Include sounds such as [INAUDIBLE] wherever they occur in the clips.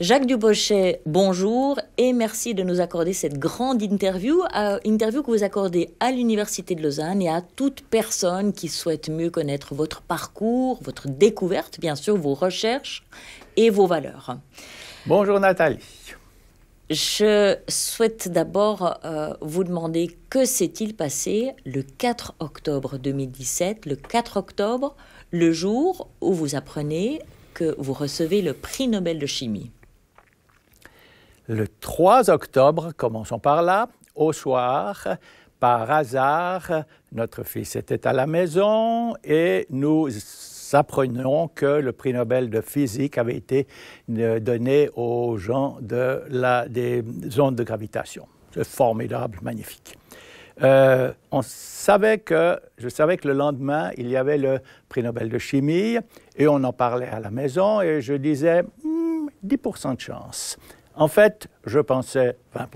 Jacques Dubochet, bonjour et merci de nous accorder cette grande interview, euh, interview que vous accordez à l'Université de Lausanne et à toute personne qui souhaite mieux connaître votre parcours, votre découverte, bien sûr, vos recherches et vos valeurs. Bonjour Nathalie. Je souhaite d'abord euh, vous demander que s'est-il passé le 4 octobre 2017, le 4 octobre, le jour où vous apprenez que vous recevez le prix Nobel de chimie le 3 octobre, commençons par là, au soir, par hasard, notre fils était à la maison et nous apprenons que le prix Nobel de physique avait été euh, donné aux gens de des ondes de gravitation. C'est formidable, magnifique. Euh, je savais que le lendemain, il y avait le prix Nobel de chimie et on en parlait à la maison et je disais 10% hmm, de chance. En fait, je pensais 20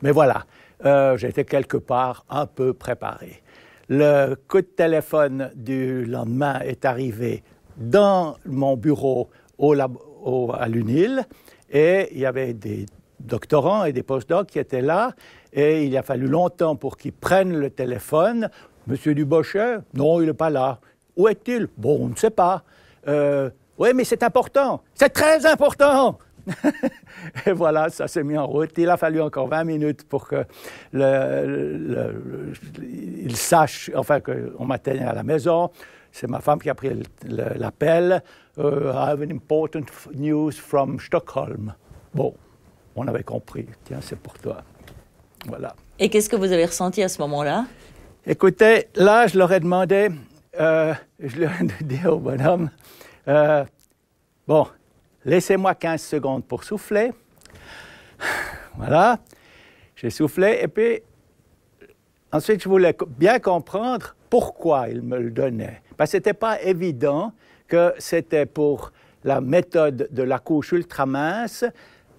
Mais voilà, euh, j'étais quelque part un peu préparé. Le coup de téléphone du lendemain est arrivé dans mon bureau au à l'UNIL et il y avait des doctorants et des postdocs qui étaient là et il a fallu longtemps pour qu'ils prennent le téléphone. Monsieur Dubochet Non, il n'est pas là. Où est-il Bon, on ne sait pas. Euh, oui, mais c'est important. C'est très important. [LAUGHS] et voilà, ça s'est mis en route. Il a fallu encore 20 minutes pour que il sache, enfin, qu'on m'atteigne à la maison. C'est ma femme qui a pris l'appel. Euh, I have an important news from Stockholm. Bon, on avait compris. Tiens, c'est pour toi. Voilà. Et qu'est-ce que vous avez ressenti à ce moment-là Écoutez, là, je leur ai demandé, euh, je leur ai [LAUGHS] dit au bonhomme, euh, bon, Laissez-moi 15 secondes pour souffler. Voilà, j'ai soufflé et puis ensuite je voulais bien comprendre pourquoi il me le donnait. Parce que ce n'était pas évident que c'était pour la méthode de la couche ultra mince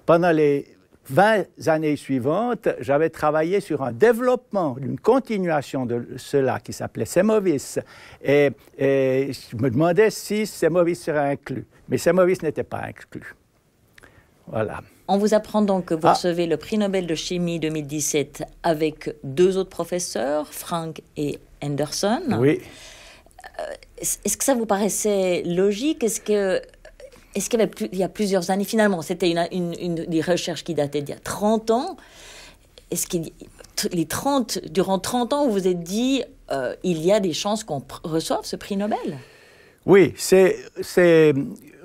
pendant les 20 années suivantes, j'avais travaillé sur un développement, une continuation de cela qui s'appelait Semovis. Et, je me demandais si Semovis serait inclus. Mais Semovis n'était pas inclus. Voilà. On vous apprend donc que vous ah. recevez le prix Nobel de chimie 2017 avec deux autres professeurs, Frank et Anderson. Oui. Euh, est-ce que ça vous paraissait logique Est-ce que est-ce qu'il y il y a plusieurs années finalement C'était une, des recherches qui datait d'il y a 30 ans. Est-ce les 30, durant 30 ans, vous vous êtes dit, euh, il y a des chances qu'on reçoive ce prix Nobel Oui, ces,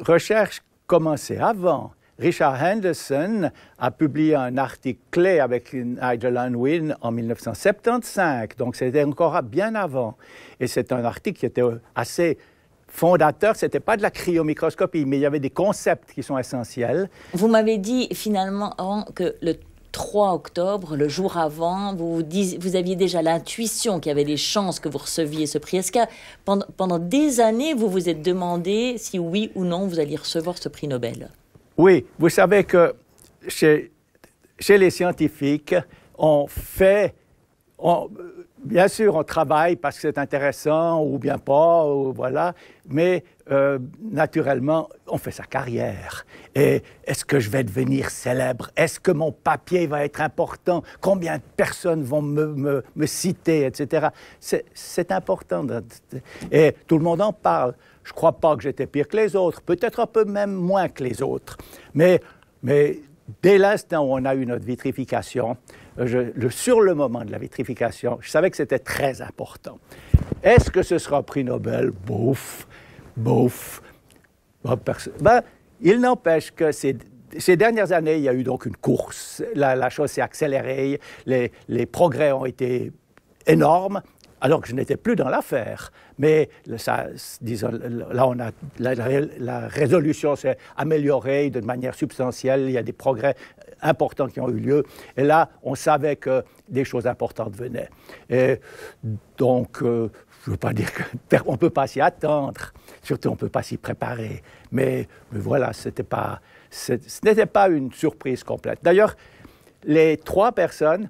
recherches commençaient avant. Richard Henderson a publié un article clé avec Nigel Unwin en 1975, donc c'était encore bien avant. Et c'est un article qui était assez fondateur, ce n'était pas de la cryomicroscopie, mais il y avait des concepts qui sont essentiels. Vous m'avez dit finalement que le 3 octobre, le jour avant, vous, aviez déjà l'intuition qu'il y avait des chances que vous receviez ce prix. Est-ce que pendant, des années, vous vous êtes demandé si oui ou non vous alliez recevoir ce prix Nobel Oui, vous savez que chez, les scientifiques, on fait... Bien sûr, on travaille parce que c'est intéressant ou bien pas, ou voilà, mais euh, naturellement, on fait sa carrière. Et est-ce que je vais devenir célèbre Est-ce que mon papier va être important Combien de personnes vont me, me, citer, etc. C'est important. Et tout le monde en parle. Je ne crois pas que j'étais pire que les autres, peut-être un peu même moins que les autres. Mais, mais dès l'instant où on a eu notre vitrification, le, sur le moment de la vitrification, je savais que c'était très important. Est-ce que ce sera un prix Nobel? Bouf, bouf. Ben, il n'empêche que ces, dernières années, il y a eu donc une course. La, chose s'est accélérée, les, progrès ont été énormes alors que je n'étais plus dans l'affaire. Mais là, on a, la résolution s'est améliorée de manière substantielle, il y a des progrès importants qui ont eu lieu. Et là, on savait que des choses importantes venaient. Et donc, euh, je ne veux pas dire qu'on [LAUGHS] ne peut pas s'y attendre, surtout on ne peut pas s'y préparer. Mais, voilà, pas, ce n'était pas une surprise complète. D'ailleurs, les trois personnes,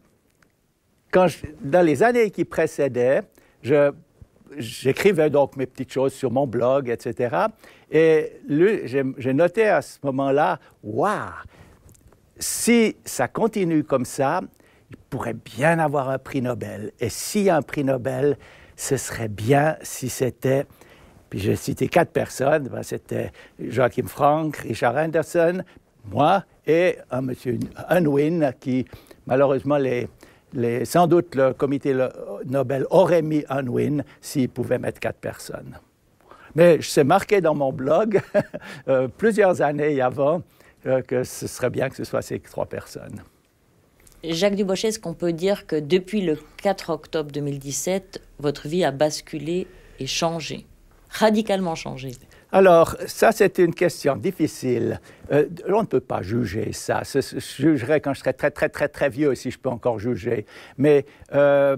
quand dans les années qui précédaient, je j'écrivais donc mes petites choses sur mon blog, etc. Et j'ai noté à ce moment-là, waouh, si ça continue comme ça, il pourrait bien avoir un prix Nobel. Et s'il y a un prix Nobel, ce serait bien si c'était, puis j'ai cité quatre personnes, ben, c'était Joachim Frank, Richard Anderson, moi et un monsieur Unwin qui, malheureusement, les, les, sans doute le comité Nobel aurait mis Unwin s'il pouvait mettre quatre personnes. Mais je sais marqué dans mon blog, [LAUGHS] euh, plusieurs années avant, euh, que ce serait bien que ce soit ces trois personnes. Jacques Dubochet, est-ce qu'on peut dire que depuis le 4 octobre 2017, votre vie a basculé et changé, radicalement changé alors, ça, c'est une question difficile. Euh, on ne peut pas juger ça. Je jugerai quand je serai très, très, très, très vieux, si je peux encore juger. Mais euh,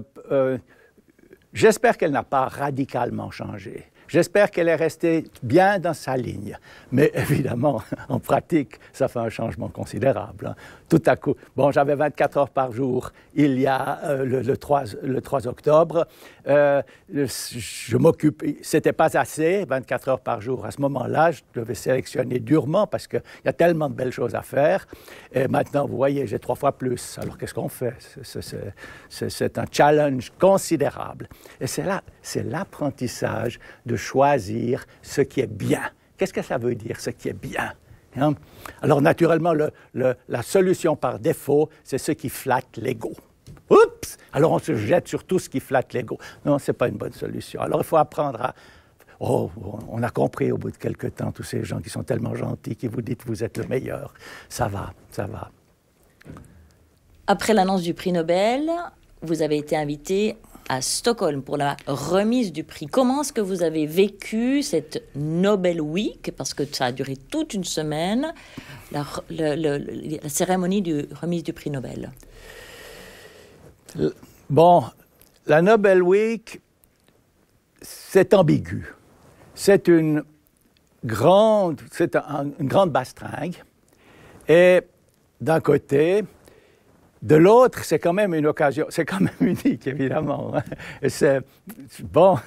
j'espère qu'elle n'a pas radicalement changé. J'espère qu'elle est restée bien dans sa ligne. Mais [LAUGHS] évidemment, en pratique, ça fait un changement considérable. Hein tout à coup, bon, j'avais 24 heures par jour il y a euh, le, 3, octobre. Euh, je m'occupe, c'était pas assez, 24 heures par jour. À ce moment-là, je devais sélectionner durement parce qu'il y a tellement de belles choses à faire. Et maintenant, vous voyez, j'ai trois fois plus. Alors, qu'est-ce qu'on fait? C'est un challenge considérable. Et c'est là, c'est l'apprentissage de choisir ce qui est bien. Qu'est-ce que ça veut dire, ce qui est bien? Hein. Alors, naturellement, la solution par défaut, c'est ce qui flatte l'ego. Oups! Alors, on se jette sur tout ce qui flatte l'ego. Non, ce n'est pas une bonne solution. Alors, il faut apprendre à, Oh, on a compris au bout de quelques temps, tous ces gens qui sont tellement gentils, qui vous dites vous êtes le meilleur. Ça va, ça va. Après l'annonce du prix Nobel, vous avez été invité à Stockholm pour la remise du prix. Comment est-ce que vous avez vécu cette Nobel Week Parce que ça a duré toute une semaine, la, cérémonie de remise du prix Nobel. Bon, la Nobel Week, c'est ambigu. C'est une grande, c'est une grande bastringue. Et d'un côté, de l'autre, c'est quand même une occasion, [LAUGHS] c'est quand même unique, évidemment. Hein. C'est, bon,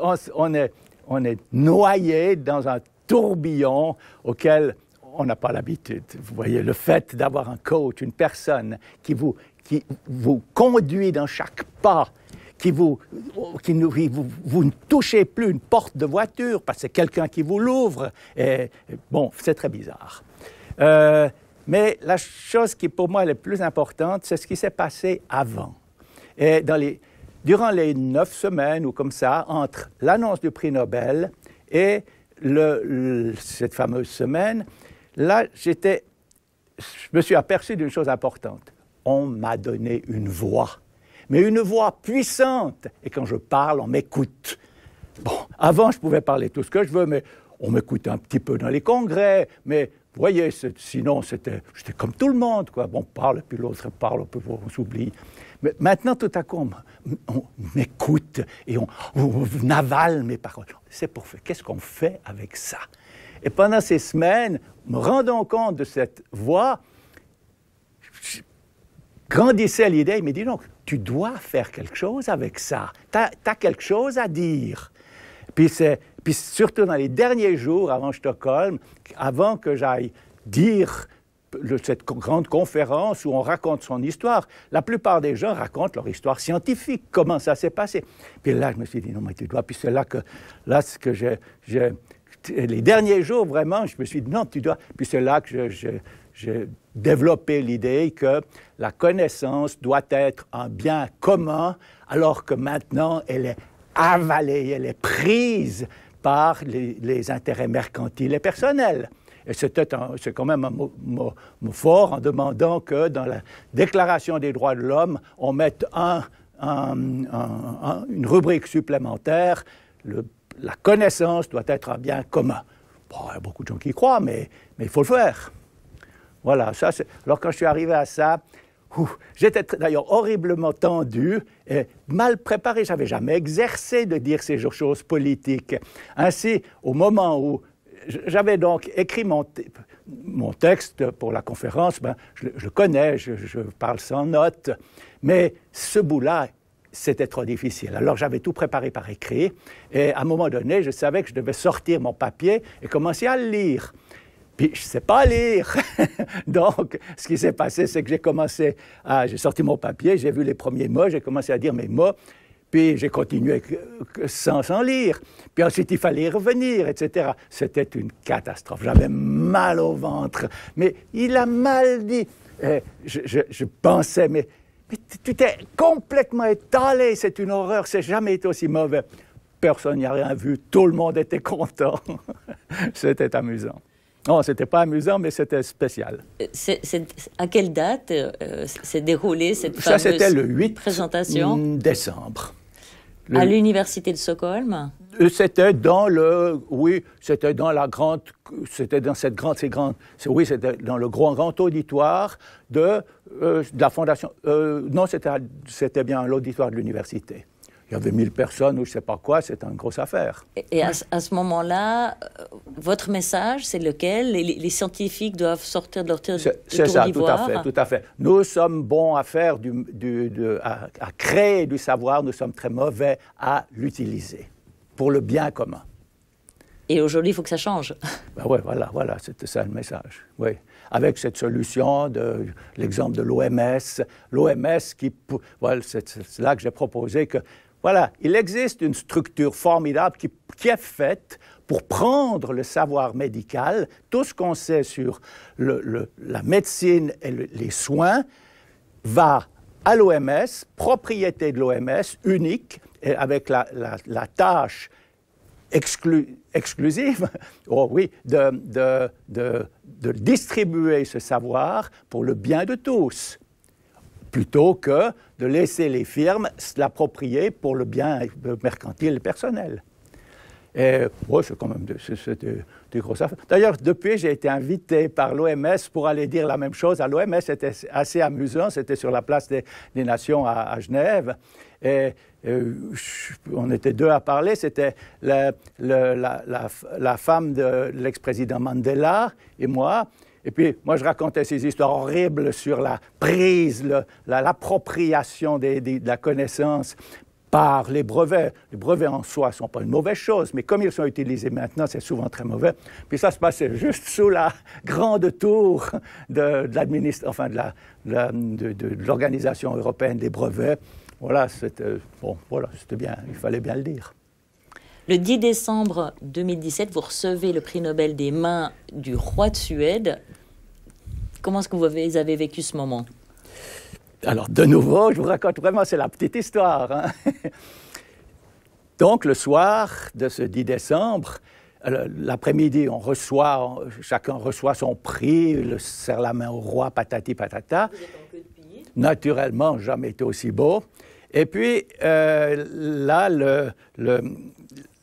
[LAUGHS] on, est, on est noyé dans un tourbillon auquel on n'a pas l'habitude. Vous voyez, le fait d'avoir un coach, une personne qui vous, qui vous conduit dans chaque pas, qui vous, qui vous, vous, ne touchez plus une porte de voiture parce que c'est quelqu'un qui vous l'ouvre. bon, c'est très bizarre. Euh, mais la chose qui, pour moi, est la plus importante, c'est ce qui s'est passé avant. Et durant les neuf semaines ou comme ça, entre l'annonce du prix Nobel et cette fameuse semaine, là, j'étais, je me suis aperçu d'une chose importante. On m'a donné une voix, mais une voix puissante. Et quand je parle, on m'écoute. Bon, avant, je pouvais parler tout ce que je veux, mais on m'écoutait un petit peu dans les congrès, mais vous voyez, sinon c'était, j'étais comme tout le monde, quoi. On parle, puis l'autre parle, on s'oublie. Mais maintenant, tout à coup, on, m'écoute et on, on, avale mes paroles. C'est pour faire. Qu'est-ce qu'on fait avec ça Et pendant ces semaines, me rendant compte de cette voix, grandissait l'idée, mais dit, donc, tu dois faire quelque chose avec ça. Tu as quelque chose à dire. Puis c'est puis surtout dans les derniers jours avant Stockholm, avant que j'aille dire cette grande conférence où on raconte son histoire. La plupart des gens racontent leur histoire scientifique, comment ça s'est passé. Puis là, je me suis dit, non, mais tu dois. Puis c'est là que, là, ce que j'ai, les derniers jours, vraiment, je me suis dit, non, tu dois. Puis c'est là que j'ai développé l'idée que la connaissance doit être un bien commun, alors que maintenant, elle est avalée, elle est prise par les, intérêts mercantiles et personnels. Et c'était c'est quand même un mot, fort en demandant que dans la Déclaration des droits de l'homme, on mette une rubrique supplémentaire. la connaissance doit être un bien commun. Bon, il y a beaucoup de gens qui y croient, mais, mais il faut le faire. Voilà, ça, alors quand je suis arrivé à ça, J'étais d'ailleurs horriblement tendu, et mal préparé. Je n'avais jamais exercé de dire ces choses politiques. Ainsi, au moment où j'avais donc écrit mon, texte pour la conférence, ben, je, le connais, je, je, parle sans notes, mais ce bout-là, c'était trop difficile. Alors j'avais tout préparé par écrit, et à un moment donné, je savais que je devais sortir mon papier et commencer à le lire. Puis je ne sais pas lire. [LAUGHS] Donc, ce qui s'est passé, c'est que j'ai commencé à. J'ai sorti mon papier, j'ai vu les premiers mots, j'ai commencé à dire mes mots, puis j'ai continué sans, sans lire. Puis ensuite, il fallait y revenir, etc. C'était une catastrophe. J'avais mal au ventre. Mais il a mal dit. Euh, je, pensais, mais, tu t'es complètement étalé, c'est une horreur, c'est jamais été aussi mauvais. Personne n'y a rien vu, tout le monde était content. [LAUGHS] C'était amusant. Non, c'était pas amusant, mais c'était spécial. à quelle date euh, s'est déroulée cette présentation Ça, c'était le 8 décembre. À l'université de Stockholm. Euh, c'était dans le, oui, c'était dans la grande, c'était dans cette grande, oui, c'était dans le grand, grand auditoire de, euh, la fondation. non, c'était bien l'auditoire de l'université il y avait 1000 personnes ou je ne sais pas quoi, c'est une grosse affaire. Et à, à ce moment-là, euh, votre message, c'est lequel les, scientifiques doivent sortir de leur territoire C'est ça, tout à fait, tout à fait. Nous sommes bons à faire du, à, créer du savoir, nous sommes très mauvais à l'utiliser pour le bien commun. Et aujourd'hui, il faut que ça change. [LAUGHS] Ben oui, voilà, voilà, c'était ça le message. Oui. Avec cette solution, de, l'exemple de l'OMS, l'OMS qui. Voilà, c'est là que j'ai proposé que voilà, il existe une structure formidable qui, est faite pour prendre le savoir médical, tout ce qu'on sait sur la médecine et les soins, va à l'OMS, propriété de l'OMS, unique, et avec la, tâche exclusive, [LAUGHS] oh oui, de distribuer ce savoir pour le bien de tous plutôt que de laisser les firmes se l'approprier pour le bien mercantile personnel. Et c'est quand même des, des D'ailleurs, depuis, j'ai été invité par l'OMS pour aller dire la même chose à l'OMS. C'était assez amusant. C'était sur la place des, Nations à, Genève. Et, euh, on était deux à parler. C'était la femme de l'ex-président Mandela et moi. Et puis, moi, je racontais ces histoires horribles sur la prise, l'appropriation de la connaissance par les brevets. Les brevets en soi ne sont pas une mauvaise chose, mais comme ils sont utilisés maintenant, c'est souvent très mauvais. Puis ça se passait juste sous la grande tour de, de enfin de l'organisation de, de, européenne des brevets. Voilà, c'était euh, bon, voilà, c'était bien, il fallait bien le dire. Le 10 décembre 2017, vous recevez le prix Nobel des mains du roi de Suède Comment est-ce que vous avez, avez, vécu ce moment Alors, de nouveau, je vous raconte vraiment, c'est la petite histoire. Hein. [LAUGHS] Donc, le soir de ce 10 décembre, l'après-midi, on reçoit, chacun reçoit son prix, le serre la main au roi, patati patata. Naturellement, jamais été aussi beau. Et puis, euh, là, le, le,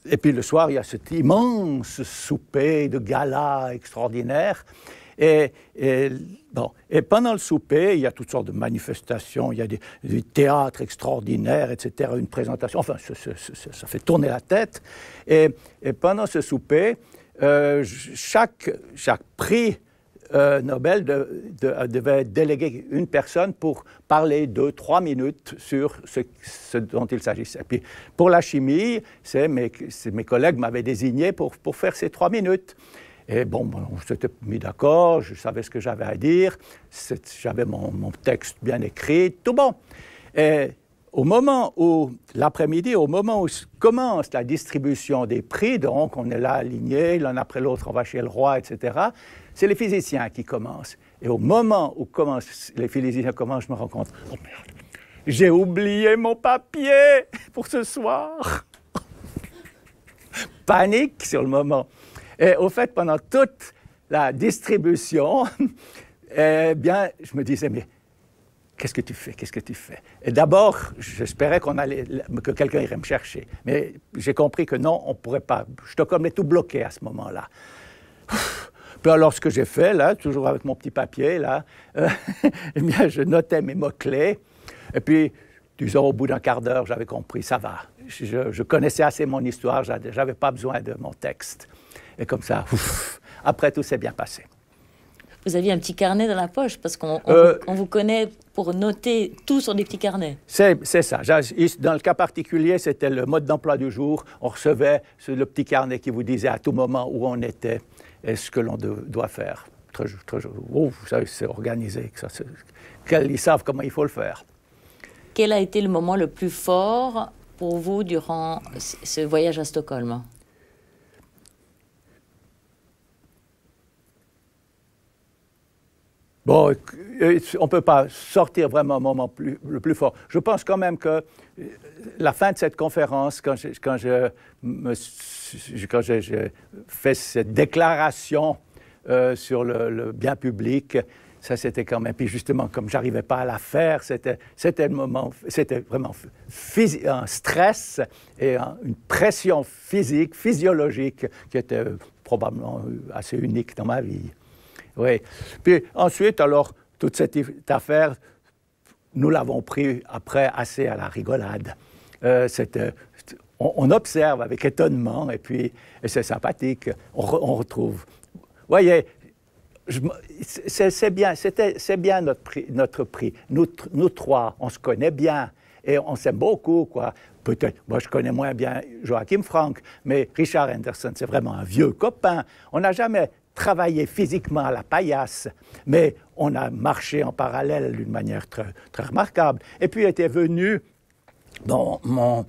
et puis le soir, il y a cet immense souper de gala extraordinaire. Et, bon, et pendant le souper, il y a toutes sortes de manifestations, il y a des, théâtres extraordinaires, etc., une présentation, enfin, ça, fait tourner la tête. Et, pendant ce souper, euh, chaque, chaque prix euh, Nobel euh, devait déléguer une personne pour parler deux, trois minutes sur ce, dont il s'agissait. Puis pour la chimie, mes, mes collègues m'avaient désigné pour, pour faire ces trois minutes. Et bon, ben, on s'était mis d'accord, je savais ce que j'avais à dire, j'avais mon, texte bien écrit, tout bon. Et au moment où, l'après-midi, au moment où commence la distribution des prix, donc on est là aligné, l'un après l'autre, on va chez le roi, etc., c'est les physiciens qui commencent. Et au moment où commencent, les physiciens commencent, je me rends compte, oh merde, j'ai oublié mon papier pour ce soir. [LAUGHS] Panique sur le moment. Et au fait, pendant toute la distribution, [LAUGHS] eh bien, je me disais, mais qu'est-ce que tu fais Qu'est-ce que tu fais Et D'abord, j'espérais qu'on allait, que quelqu'un irait me chercher. Mais j'ai compris que non, on ne pourrait pas. Je Stockholm est tout bloqué à ce moment-là. Puis alors, ce que j'ai fait, là, toujours avec mon petit papier, là, [LAUGHS] eh bien, je notais mes mots-clés. Et puis, disons, au bout d'un quart d'heure, j'avais compris, ça va. Je, je connaissais assez mon histoire, j'avais pas besoin de mon texte. Et comme ça, après tout s'est bien passé. Vous aviez un petit carnet dans la poche parce qu'on euh, vous connaît pour noter tout sur des petits carnets. C'est ça. Dans le cas particulier, c'était le mode d'emploi du jour. On recevait le petit carnet qui vous disait à tout moment où on était et ce que l'on doit faire. Très, très, oh, c'est organisé. ils savent comment il faut le faire. Quel a été le moment le plus fort pour vous durant ce voyage à Stockholm Euh, on ne peut pas sortir vraiment au moment le plus fort. Je pense quand même que euh, la fin de cette conférence, quand je, fait cette déclaration euh, sur le, bien public, ça c'était quand même. Puis justement, comme je n'arrivais pas à la faire, c'était c'était vraiment un stress et une pression physique, physiologique, qui était probablement assez unique dans ma vie. Oui. Puis ensuite, alors, toute cette affaire, nous l'avons pris après assez à la rigolade. Euh, euh, on, observe avec étonnement et puis c'est sympathique. On, retrouve. voyez, c'est bien, c'est bien notre prix. Nous, trois, on se connaît bien et on s'aime beaucoup, quoi. Peut-être, moi je connais moins bien Joachim Frank, mais Richard Anderson, c'est vraiment un vieux copain. On n'a jamais travaillé physiquement à la paillasse, mais on a marché en parallèle d'une manière très, très remarquable. Et puis était venu Bon, mon,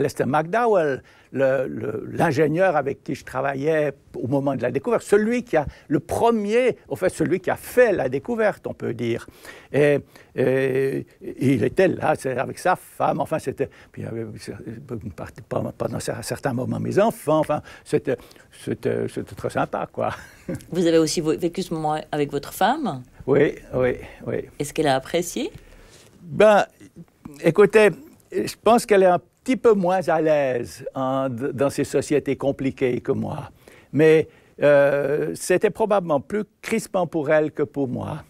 Lester McDowell, l'ingénieur avec qui je travaillais au moment de la découverte, celui qui a le premier, en fait, celui qui a fait la découverte, on peut dire. Et, il était là c'est avec sa femme, enfin, c'était. Puis il y avait pendant certains moments mes enfants, enfin, c'était très sympa, quoi. [LAUGHS] Vous avez aussi vécu ce moment avec votre femme Oui, oui, oui. Est-ce qu'elle a apprécié Ben, écoutez je pense qu'elle est un petit peu moins à l'aise hein, dans ces sociétés compliquées que moi. Mais euh, c'était probablement plus crispant pour elle que pour moi.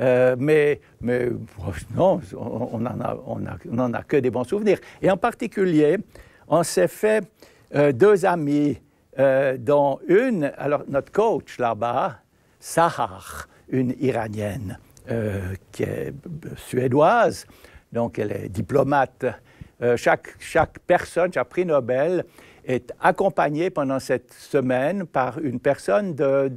Euh, mais, oh, non, on n'en a, a que des bons souvenirs. Et en particulier, on s'est fait euh, deux amis, dont une, alors notre coach là-bas, Sahar, une Iranienne qui est suédoise, donc elle est diplomate. Euh, chaque, chaque personne, chaque prix Nobel est accompagnée pendant cette semaine par une personne de,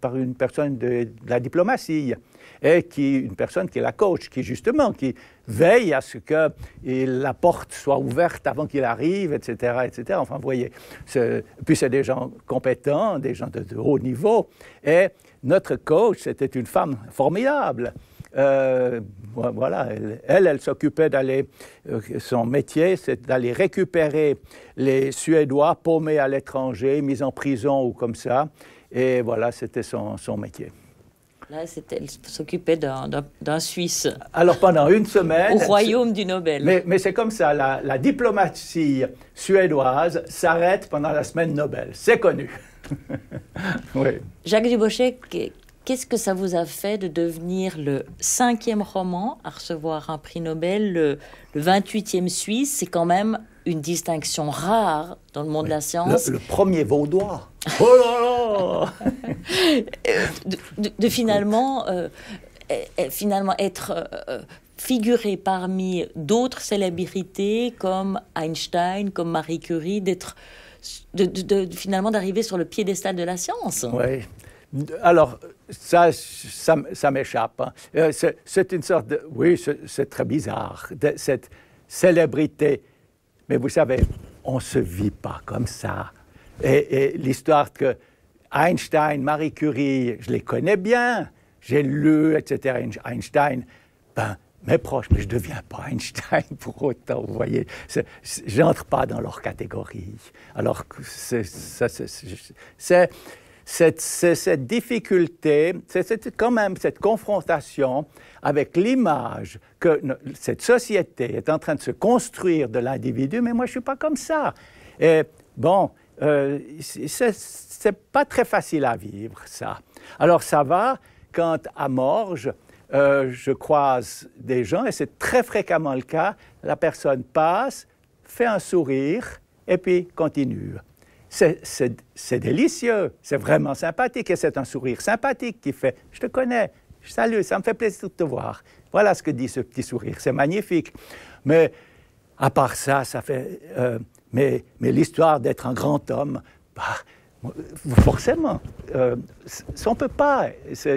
par une personne de, la diplomatie et qui une personne qui est la coach, qui justement qui veille à ce que la porte soit ouverte avant qu'il arrive, etc., etc. Enfin, vous voyez. Puis c'est des gens compétents, des gens de haut niveau. Et notre coach, c'était une femme formidable. Euh, voilà, elle, elle, s'occupait d'aller, euh, son métier, c'est d'aller récupérer les Suédois paumés à l'étranger, mis en prison ou comme ça. Et voilà, c'était son, métier. Là, elle s'occupait d'un Suisse. Alors pendant une semaine. Au royaume du Nobel. Mais, mais c'est comme ça, la, diplomatie suédoise s'arrête pendant la semaine Nobel. C'est connu. [LAUGHS] oui. Jacques Dubochet, Qu'est-ce que ça vous a fait de devenir le cinquième roman à recevoir un prix Nobel, le, 28e Suisse C'est quand même une distinction rare dans le monde de la science. Le, premier vaudois. [LAUGHS] Oh là là de, finalement, euh, e, e, finalement être euh, euh, figuré parmi d'autres célébrités comme Einstein, comme Marie Curie, d'être de, finalement d'arriver sur le piédestal de la science. Oui, alors, ça, ça, m'échappe. Hein. Euh, c'est une sorte de... Oui, c'est très bizarre, cette célébrité. Mais vous savez, on ne se vit pas comme ça. Et, l'histoire que Einstein, Marie Curie, je les connais bien, j'ai lu, etc. Einstein, ben, mes proches, mais je ne deviens pas [LAUGHS] Einstein pour autant, vous voyez. J'entre pas dans leur catégorie. Alors, c'est cette, cette, difficulté, c'est quand même cette confrontation avec l'image que cette société est en train de se construire de l'individu, mais moi je ne suis pas comme ça. Et bon, euh, c'est pas très facile à vivre, ça. Alors ça va quand à Morges, euh, je croise des gens, et c'est très fréquemment le cas, la personne passe, fait un sourire, et puis continue c'est délicieux, c'est vraiment sympathique et c'est un sourire sympathique qui fait Je te connais, je salut, ça me fait plaisir de te voir. Voilà ce que dit ce petit sourire, c'est magnifique. Mais à part ça, ça fait. Euh, mais, l'histoire d'être un grand homme, bah, forcément, euh, on ne peut pas, ça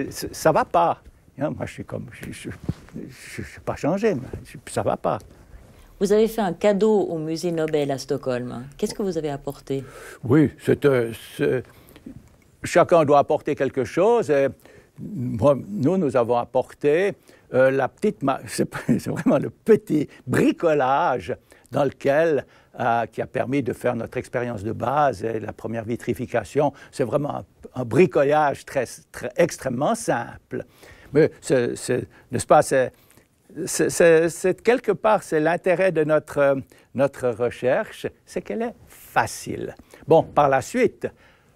ne va pas. Hein, moi, je suis comme. Je ne suis pas changé, mais ça ne va pas. Vous avez fait un cadeau au musée Nobel à Stockholm. Qu'est-ce que vous avez apporté Oui, euh, c'est, chacun doit apporter quelque chose. Et nous, nous avons apporté euh, la petite, [LAUGHS] c'est, vraiment le petit bricolage dans lequel euh, qui a permis de faire notre expérience de base et la première vitrification. C'est vraiment un, bricolage très, extrêmement simple. Mais ce n'est-ce pas, c'est quelque part, c'est l'intérêt de notre, euh, notre recherche, c'est qu'elle est facile. Bon, par la suite,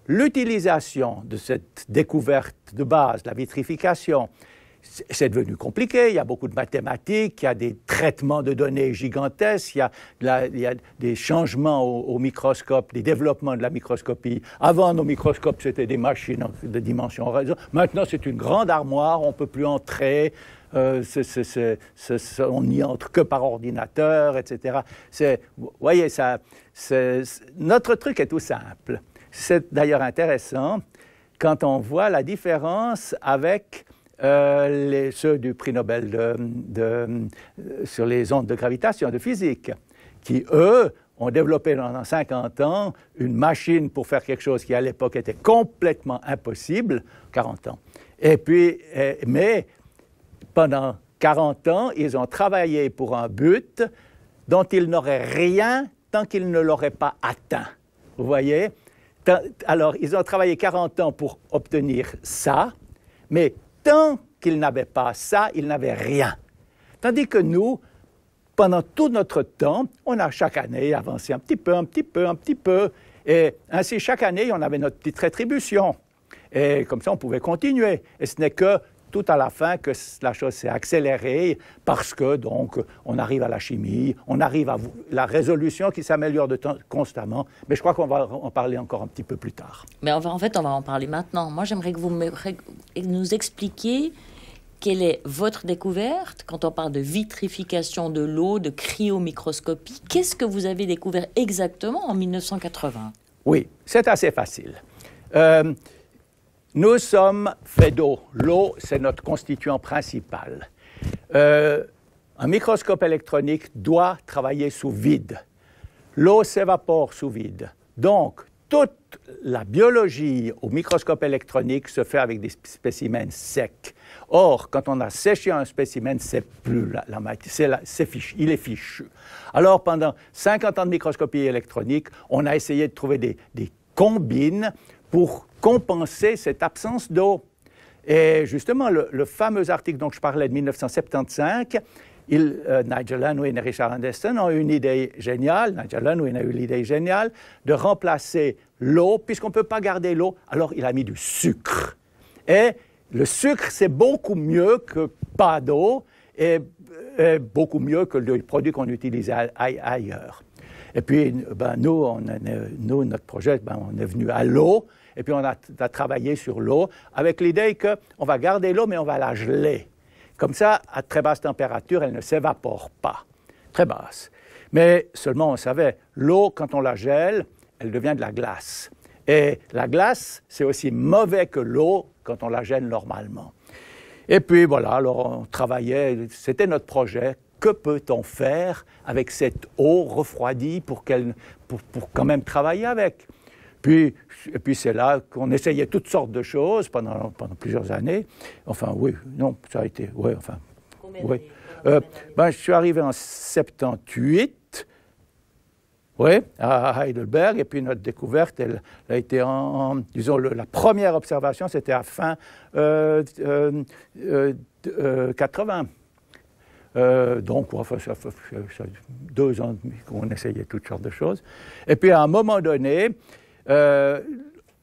l'utilisation de cette découverte de base, la vitrification, c'est devenu compliqué, il y a beaucoup de mathématiques, il y a des traitements de données gigantesques, il y a, des changements au, microscope, des développements de la microscopie. Avant, nos microscopes, c'était des machines de dimension horizontale. Maintenant, c'est une grande armoire, on ne peut plus entrer. Euh, on n'y entre que par ordinateur, etc. Vous voyez, ça, notre truc est tout simple. C'est d'ailleurs intéressant quand on voit la différence avec euh, ceux du prix Nobel sur les ondes de gravitation de physique, qui, eux, ont développé pendant 50 ans une machine pour faire quelque chose qui, à l'époque, était complètement impossible, 40 ans. Et puis, mais pendant 40 ans, ils ont travaillé pour un but dont ils n'auraient rien tant qu'ils ne l'auraient pas atteint. Vous voyez Alors, ils ont travaillé 40 ans pour obtenir ça, mais tant qu'ils n'avaient pas ça, ils n'avaient rien. Tandis que nous, pendant tout notre temps, on a chaque année avancé un petit peu, un petit peu, un petit peu. Et ainsi, chaque année, on avait notre petite rétribution. Et comme ça, on pouvait continuer. Et ce n'est que tout à la fin que la chose s'est accélérée parce que donc on arrive à la chimie, on arrive à la résolution qui s'améliore de temps, constamment. Mais je crois qu'on va en parler encore un petit peu plus tard. Mais en fait, on va en parler maintenant. Moi, j'aimerais que vous nous expliquiez quelle est votre découverte quand on parle de vitrification de l'eau, de cryomicroscopie Qu'est-ce que vous avez découvert exactement en 1980 Oui, c'est assez facile. Euh, nous sommes faits d'eau. L'eau, c'est notre constituant principal. Euh, un microscope électronique doit travailler sous vide. L'eau s'évapore sous vide. Donc, toute la biologie au microscope électronique se fait avec des spécimens secs. Or, quand on a séché un spécimen, c'est plus la, matière, c'est il est fichu. Alors, pendant 50 ans de microscopie électronique, on a essayé de trouver des combines pour compenser cette absence d'eau. Et justement, le, fameux article dont je parlais de 1975, il, euh, Nigel Lanwin et Richard Anderson ont eu une idée géniale, Nigel Lanwin a eu l'idée géniale de remplacer l'eau, puisqu'on ne peut pas garder l'eau, alors il a mis du sucre. Et le sucre, c'est beaucoup mieux que pas d'eau et, beaucoup mieux que le produit qu'on utilise ailleurs. Et puis, ben, nous, notre projet, ben, on est venu à l'eau et puis on a, travaillé sur l'eau, avec l'idée qu'on va garder l'eau, mais on va la geler. Comme ça, à très basse température, elle ne s'évapore pas. Très basse. Mais seulement, on savait, l'eau, quand on la gèle, elle devient de la glace. Et la glace, c'est aussi mauvais que l'eau quand on la gèle normalement. Et puis voilà, alors on travaillait, c'était notre projet. Que peut-on faire avec cette eau refroidie pour, qu'elle, pour quand même travailler avec puis, et puis c'est là qu'on essayait toutes sortes de choses pendant, pendant plusieurs années. Enfin, oui, non, ça a été, oui, enfin. oui. Euh, ben, je suis arrivé en 78, oui, à Heidelberg, et puis notre découverte, elle, a été en, disons, la première observation, c'était à fin 80. Euh, euh, donc, enfin, ça fait deux ans qu'on essayait toutes sortes de choses. Et puis, à un moment donné, euh,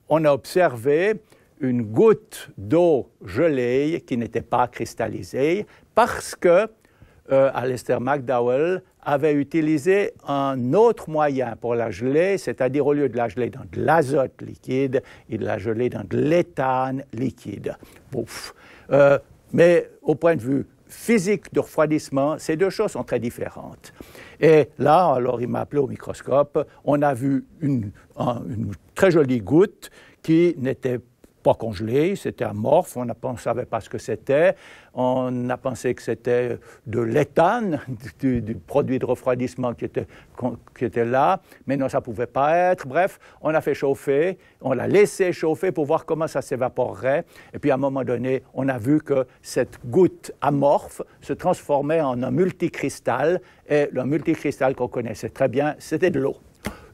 on a observé une goutte d'eau gelée qui n'était pas cristallisée parce que euh, McDowell avait utilisé un autre moyen pour la geler, c'est-à-dire au lieu de la geler dans de l'azote liquide, il l'a gelée dans de l'éthane liquide. Bouf. Euh, mais au point de vue physique de refroidissement, ces deux choses sont très différentes. Et là, alors, il m'a appelé au microscope. On a vu une, très jolie goutte qui n'était pas congelé, c'était amorphe, on ne savait pas ce que c'était. On a pensé que c'était de l'éthane, [LAUGHS] du, produit de refroidissement qui était, là, mais non, ça ne pouvait pas être. Bref, on a fait chauffer, on l'a laissé chauffer pour voir comment ça s'évaporerait. Et puis à un moment donné, on a vu que cette goutte amorphe se transformait en un multicristal, et le multicristal qu'on connaissait très bien, c'était de l'eau.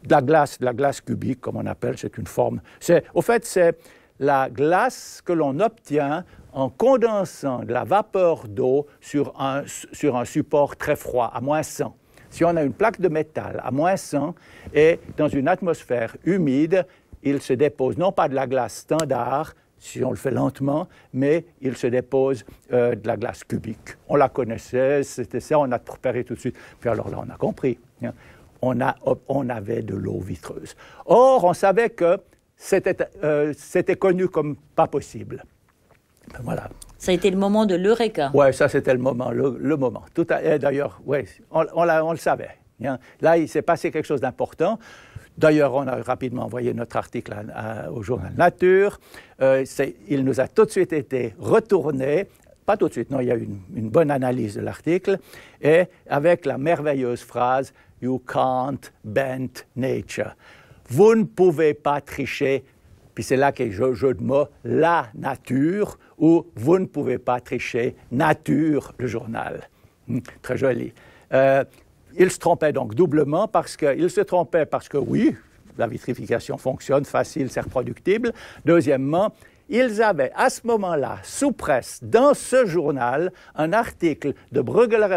De la glace, de la glace cubique, comme on appelle, c'est une forme. C'est, au fait, c'est la glace que l'on obtient en condensant de la vapeur d'eau sur un, sur un support très froid, à moins 100. Si on a une plaque de métal à moins 100 et dans une atmosphère humide, il se dépose non pas de la glace standard, si on le fait lentement, mais il se dépose euh, de la glace cubique. On la connaissait, c'était ça, on a repéré tout de suite. Puis alors là, on a compris. Hein. On, a, on avait de l'eau vitreuse. Or, on savait que euh, c'était connu comme pas possible. Ben, voilà. Ça a été le moment de l'eureka. Oui, ça c'était le moment, le, moment. Tout d'ailleurs, ouais, on, le savait. Hein. Là, il s'est passé quelque chose d'important. D'ailleurs, on a rapidement envoyé notre article au journal Nature. Euh, il nous a tout de suite été retourné. Pas tout de suite, non, il y a eu une bonne analyse de l'article. Et avec la merveilleuse phrase You can't bend nature. Vous ne pouvez pas tricher, puis c'est là que je jeu de mots, la nature, ou vous ne pouvez pas tricher, nature, le journal. Hmm, très joli. Euh, ils se trompaient donc doublement parce qu'il se trompaient parce que oui, la vitrification fonctionne, facile, c'est reproductible. Deuxièmement, ils avaient à ce moment-là, sous presse, dans ce journal, un article de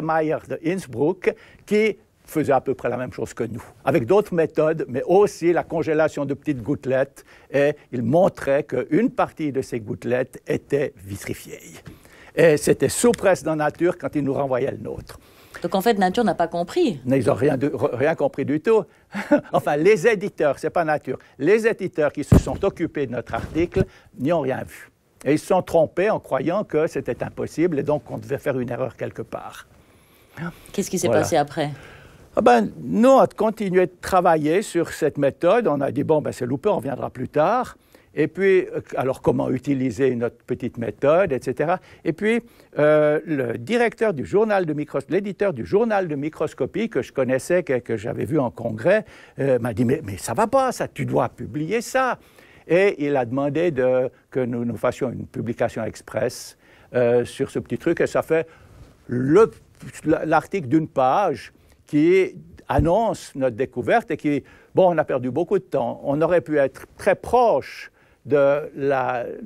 Meyer de Innsbruck qui faisait à peu près la même chose que nous, avec d'autres méthodes, mais aussi la congélation de petites gouttelettes, et ils montrait qu'une partie de ces gouttelettes était vitrifiée. Et c'était sous presse dans Nature quand ils nous renvoyaient le nôtre. Donc en fait, Nature n'a pas compris. ils n'ont rien, compris du tout. [LAUGHS] enfin, les éditeurs, c'est pas Nature, les éditeurs qui se sont occupés de notre article n'y ont rien vu. Et ils se sont trompés en croyant que c'était impossible et donc qu'on devait faire une erreur quelque part. Qu'est-ce qui s'est passé après ah ben, nous, on a continué de travailler sur cette méthode. On a dit, bon, ben, c'est loupé, on viendra plus tard. Et puis, euh, alors comment utiliser notre petite méthode, etc. Et puis, euh, le directeur du journal de l'éditeur du journal de microscopie que je connaissais, que, que j'avais vu en congrès, euh, m'a dit, mais, mais ça va pas, ça, tu dois publier ça. Et il a demandé que nous, nous fassions une publication express sur ce petit truc. Et ça fait l'article d'une page qui annonce notre découverte et qui, bon, on a perdu beaucoup de temps. On aurait pu être très proche de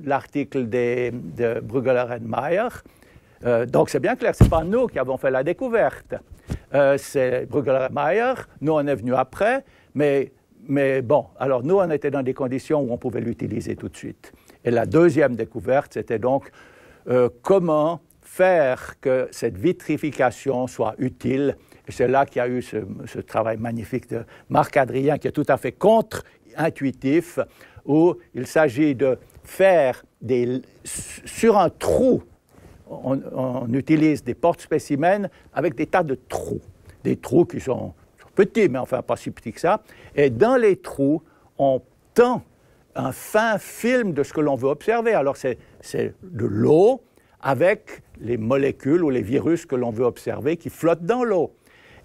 l'article de Bruggeler et euh, donc c'est bien clair, ce n'est pas nous qui avons fait la découverte. Euh, c'est Bruggeler et nous on est venus après, mais, mais bon, alors nous on était dans des conditions où on pouvait l'utiliser tout de suite. Et la deuxième découverte, c'était donc euh, comment faire que cette vitrification soit utile c'est là qu'il y a eu ce, travail magnifique de Marc Adrien, qui est tout à fait contre-intuitif, où il s'agit de faire des, sur un trou, on, on utilise des portes spécimens avec des tas de trous, des trous qui sont petits, mais enfin pas si petits que ça, et dans les trous, on tend un fin film de ce que l'on veut observer. Alors c'est de l'eau avec les molécules ou les virus que l'on veut observer qui flottent dans l'eau.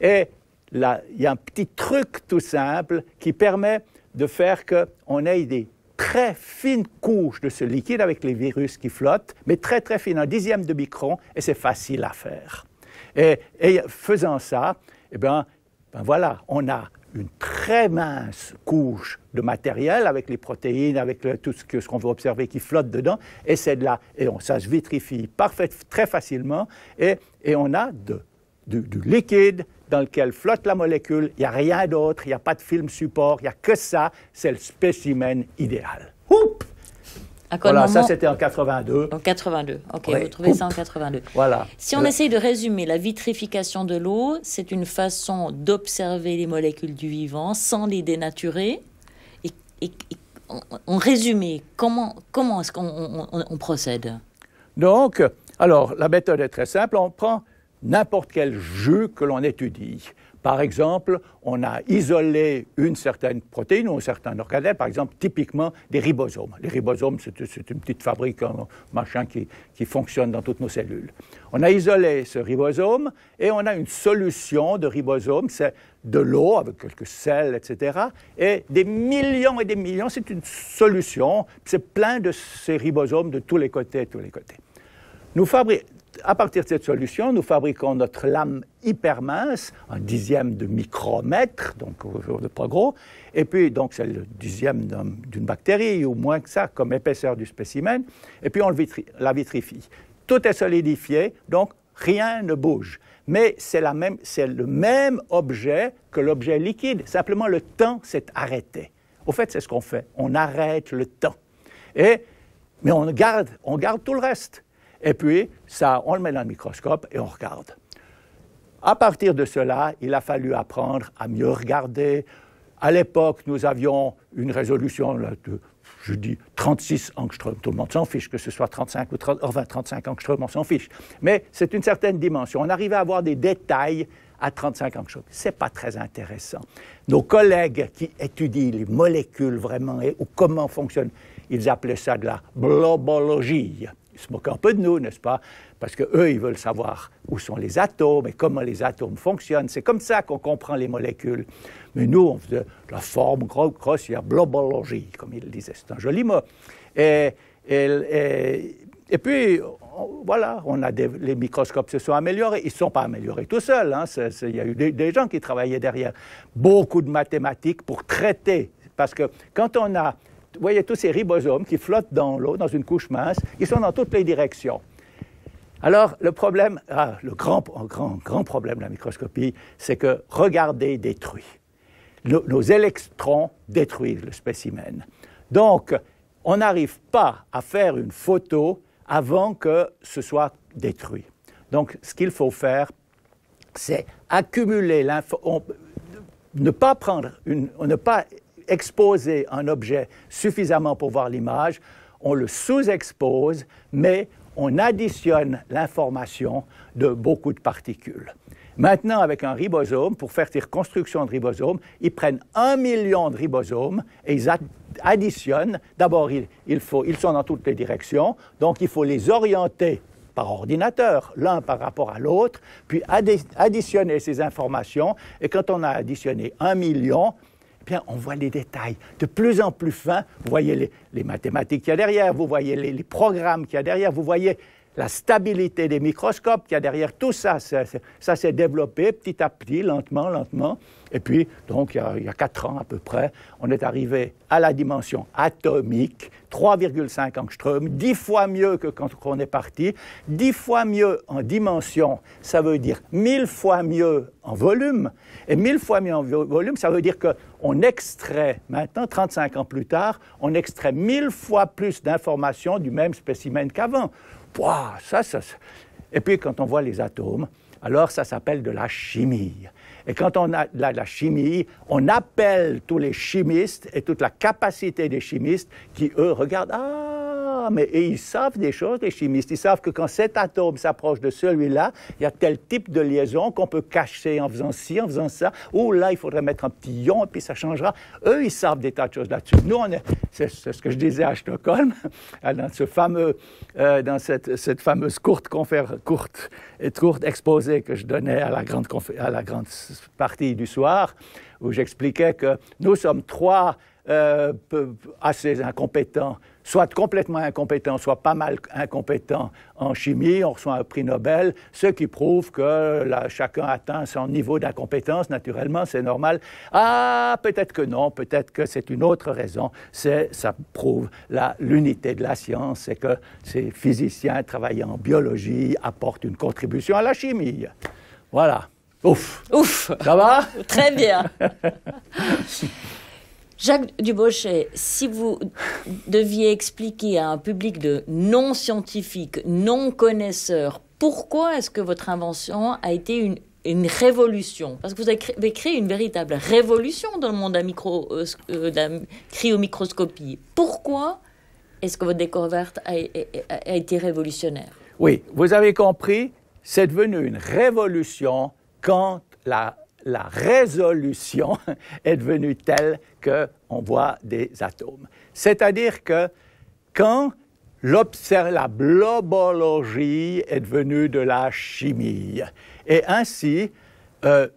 Et il y a un petit truc tout simple qui permet de faire qu'on ait des très fines couches de ce liquide avec les virus qui flottent, mais très très fines, un dixième de micron, et c'est facile à faire. Et, faisant ça, eh bien, ben voilà, on a une très mince couche de matériel avec les protéines, avec tout ce qu'on ce veut observer qui flotte dedans, et c'est là, et ça se vitrifie parfait, très facilement, et, et on a du liquide dans lequel flotte la molécule, il n'y a rien d'autre, il n'y a pas de film support, il n'y a que ça, c'est le spécimen idéal. Oup! voilà, ça c'était en 82. En 82, ok, vous trouvez ça en 82. Voilà. Si on euh. essaye de résumer, la vitrification de l'eau, c'est une façon d'observer les molécules du vivant sans les dénaturer. Et, et, résumé, comment, comment est-ce qu'on on, procède Donc, alors, la méthode est très simple. On prend n'importe quel jeu que l'on étudie. Par exemple, on a isolé une certaine protéine ou un certain organelle, par exemple, typiquement des ribosomes. Les ribosomes, c'est une petite fabrique, un machin qui, fonctionne dans toutes nos cellules. On a isolé ce ribosome et on a une solution de ribosomes. c'est de l'eau avec quelques sels, etc. Et des millions et des millions, c'est une solution, c'est plein de ces ribosomes de tous les côtés, tous les côtés. Nous à partir de cette solution, nous fabriquons notre lame hyper mince, un dixième de micromètre, donc de pas gros, et puis donc c'est le dixième d'une bactérie ou moins que ça comme épaisseur du spécimen, et puis on la vitrifie. Tout est solidifié, donc rien ne bouge. Mais c'est le même objet que l'objet liquide, simplement le temps s'est arrêté. Au fait, c'est ce qu'on fait, on arrête le temps. Et, mais on on garde tout le reste. Et puis, ça, on le met dans le microscope et on regarde. À partir de cela, il a fallu apprendre à mieux regarder. À l'époque, nous avions une résolution de, je dis 36 angström, Tout le monde s'en fiche, que ce soit 35 ou 30, enfin 35 angstroms, on s'en fiche. Mais c'est une certaine dimension. On arrivait à avoir des détails à 35 angström. Ce n'est pas très intéressant. Nos collègues qui étudient les molécules vraiment et comment fonctionnent, ils appelaient ça de la globologie ils se moquent un peu de nous, n'est-ce pas Parce qu'eux, ils veulent savoir où sont les atomes et comment les atomes fonctionnent. C'est comme ça qu'on comprend les molécules. Mais nous, on faisait la forme a blobologie, comme ils le disaient. C'est un joli mot. Et, puis, voilà, on a les microscopes se sont améliorés. Ils ne se sont pas améliorés tout seuls. Hein. Il y a eu des gens qui travaillaient derrière. Beaucoup de mathématiques pour traiter. Parce que quand on a vous voyez tous ces ribosomes qui flottent dans l'eau, dans une couche mince, ils sont dans toutes les directions. Alors, le problème, ah, le grand, oh, grand, grand problème de la microscopie, c'est que regarder détruit. Nos, électrons détruisent le spécimen. Donc, on n'arrive pas à faire une photo avant que ce soit détruit. Donc, ce qu'il faut faire, c'est accumuler l'info, ne pas prendre une, ne pas exposer un objet suffisamment pour voir l'image, on le sous-expose, mais on additionne l'information de beaucoup de particules. Maintenant, avec un ribosome, pour faire la reconstructions de ribosomes, ils prennent un million de ribosomes et ils additionnent. D'abord, ils sont dans toutes les directions, donc il faut les orienter par ordinateur, l'un par rapport à l'autre, puis additionner ces informations. Et quand on a additionné un million, Bien, on voit les détails de plus en plus fins. Vous voyez les, mathématiques qu'il y a derrière, vous voyez les, les programmes qu'il y a derrière, vous voyez la stabilité des microscopes qu'il y a derrière tout ça. Ça, s'est développé petit à petit, lentement, lentement. Et puis, donc, il y, a, quatre ans à peu près, on est arrivé à la dimension atomique, 3,5 angstrom, dix fois mieux que quand on est parti, dix fois mieux en dimension, ça veut dire mille fois mieux en volume, et mille fois mieux en volume, ça veut dire qu'on extrait maintenant, 35 ans plus tard, on extrait mille fois plus d'informations du même spécimen qu'avant. Et puis quand on voit les atomes, alors ça s'appelle de la chimie. Et quand on a de la, chimie, on appelle tous les chimistes et toute la capacité des chimistes qui, eux, regardent, ah, mais et ils savent des choses, les chimistes. Ils savent que quand cet atome s'approche de celui-là, il y a tel type de liaison qu'on peut cacher en faisant ci, en faisant ça. Ou là, il faudrait mettre un petit ion, et puis ça changera. Eux, ils savent des tas de choses là-dessus. Nous, on est, c'est, ce que je disais à Stockholm, [LAUGHS] dans, ce fameux, euh, dans cette, cette, fameuse courte, conférence, courte, et courte exposée que je donnais à la grande, à la grande partie du soir, où j'expliquais que nous sommes trois euh, assez incompétents soit complètement incompétent, soit pas mal incompétent en chimie, on reçoit un prix Nobel, ce qui prouve que chacun atteint son niveau d'incompétence, naturellement, c'est normal. Ah, peut-être que non, peut-être que c'est une autre raison, c'est, ça prouve l'unité de la science, c'est que ces physiciens travaillant en biologie apportent une contribution à la chimie. Voilà. Ouf. Ouf. Ça va Très bien. [LAUGHS] Jacques Dubochet, eh, si vous deviez expliquer à un public de non-scientifiques, non-connaisseurs, pourquoi est-ce que votre invention a été une, révolution Parce que vous avez créé, une véritable révolution dans le monde euh, euh, de la, cryomicroscopie. Pourquoi est-ce que votre découverte a, a été révolutionnaire Oui, vous avez compris, c'est devenu une révolution quand la la résolution [LAUGHS] est devenue telle qu'on voit des atomes. C'est-à-dire que quand la globologie est devenue de la chimie, et ainsi, euh,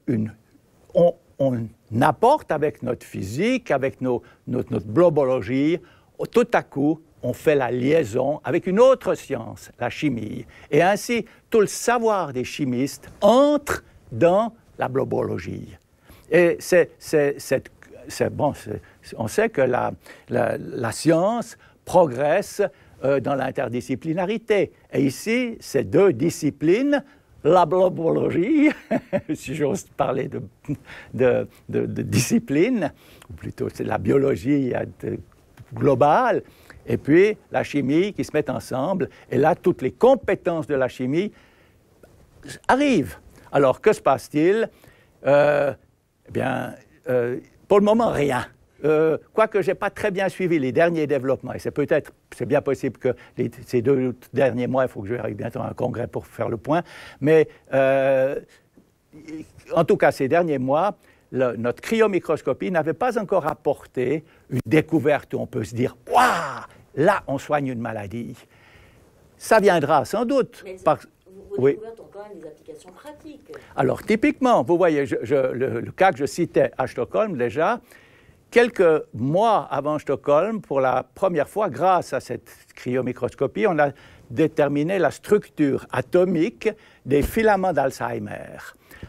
on, apporte avec notre physique, avec notre, notre globologie, tout à coup, on fait la liaison avec une autre science, la chimie. Et ainsi, tout le savoir des chimistes entre dans la globologie. Et c'est, bon, on sait que la, science progresse euh, dans l'interdisciplinarité. Et ici, ces deux disciplines, la globologie, [LAUGHS] si j'ose parler de, de, discipline, ou plutôt c'est la biologie euh, globale, et puis la chimie qui se met ensemble. Et là, toutes les compétences de la chimie arrivent alors, que se passe-t-il euh, Eh bien, euh, pour le moment, rien. Euh, quoique je n'ai pas très bien suivi les derniers développements, et c'est peut-être, c'est bien possible que ces deux derniers mois, il faut que je arrive bientôt à un congrès pour faire le point, mais en tout cas, ces derniers mois, notre cryomicroscopie n'avait pas encore apporté une découverte où on peut se dire Waouh, là, on soigne une maladie. Ça viendra sans doute oui. des applications pratiques. Alors, typiquement, vous voyez, le, cas que je citais à Stockholm déjà, quelques mois avant Stockholm, pour la première fois, grâce à cette cryomicroscopie, on a déterminé la structure atomique des filaments d'Alzheimer.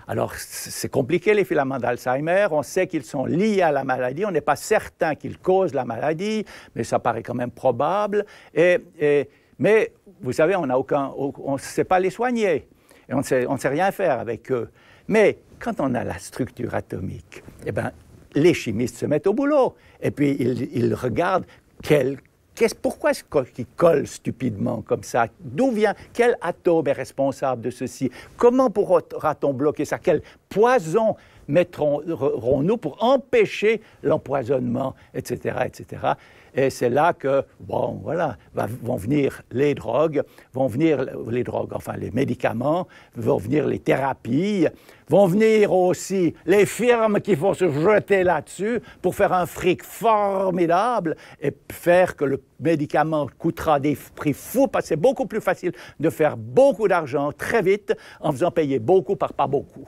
Alors, c'est compliqué les filaments d'Alzheimer. On sait qu'ils sont liés à la maladie. On n'est pas certain qu'ils causent la maladie, mais ça paraît quand même probable. et mais vous savez, on ne sait pas les soigner et on ne sait, rien faire avec eux. Mais quand on a la structure atomique, eh ben, les chimistes se mettent au boulot et puis ils, regardent pourquoi est-ce colle stupidement comme ça D'où vient Quel atome est responsable de ceci Comment pourra-t-on bloquer ça Quel poison mettrons-nous pour empêcher l'empoisonnement, etc., etc. Et c'est là que, bon, voilà, vont venir les drogues, vont venir les drogues, enfin les médicaments, vont venir les thérapies, vont venir aussi les firmes qui vont se jeter là-dessus pour faire un fric formidable et faire que le médicament coûtera des prix fous parce que c'est beaucoup plus facile de faire beaucoup d'argent très vite en faisant payer beaucoup par pas beaucoup.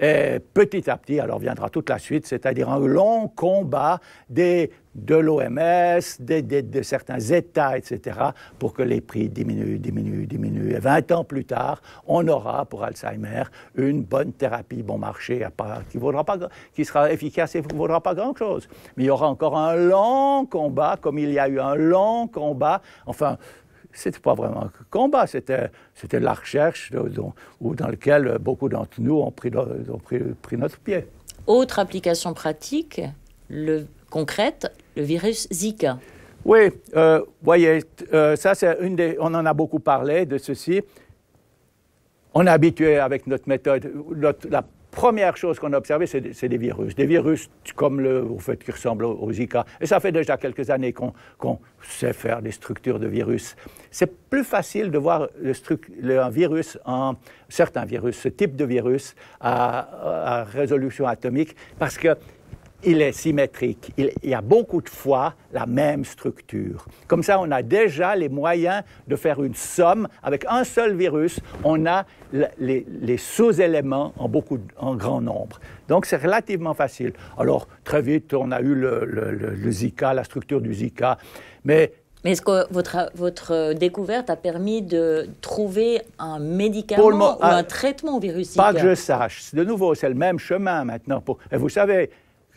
Et petit à petit, alors viendra toute la suite, c'est-à-dire un long combat des, de l'OMS, des, de certains États, etc., pour que les prix diminuent, diminuent, diminuent. Et 20 ans plus tard, on aura pour Alzheimer une bonne thérapie bon marché à part, qui, vaudra pas, qui sera efficace et ne vaudra pas grand-chose. Mais il y aura encore un long combat, comme il y a eu un long combat, enfin, c'était pas vraiment un combat, c'était, c'était la recherche dans laquelle euh, beaucoup d'entre nous ont pris, ont pris, pris notre pied. Autre application pratique, le, concrète, le virus Zika. Oui, euh, voyez, euh, ça c'est une des, on en a beaucoup parlé de ceci. On est habitué avec notre méthode, notre, la première chose qu'on a observée, c'est des, virus. Des virus comme le, vous fait, qui ressemblent au, Zika. Et ça fait déjà quelques années qu'on sait faire des structures de virus. C'est plus facile de voir le un virus, en, certains virus, ce type de virus à, à résolution atomique, parce que il est symétrique. Il, y a beaucoup de fois la même structure. Comme ça, on a déjà les moyens de faire une somme. Avec un seul virus, on a les, sous-éléments en, beaucoup, en grand nombre. Donc, c'est relativement facile. Alors, très vite, on a eu le, Zika, la structure du Zika. Mais mais est-ce que votre, votre découverte a permis de trouver un médicament ou un, ah, traitement au virus Zika Pas que je sache. De nouveau, c'est le même chemin maintenant. Pour, et vous savez,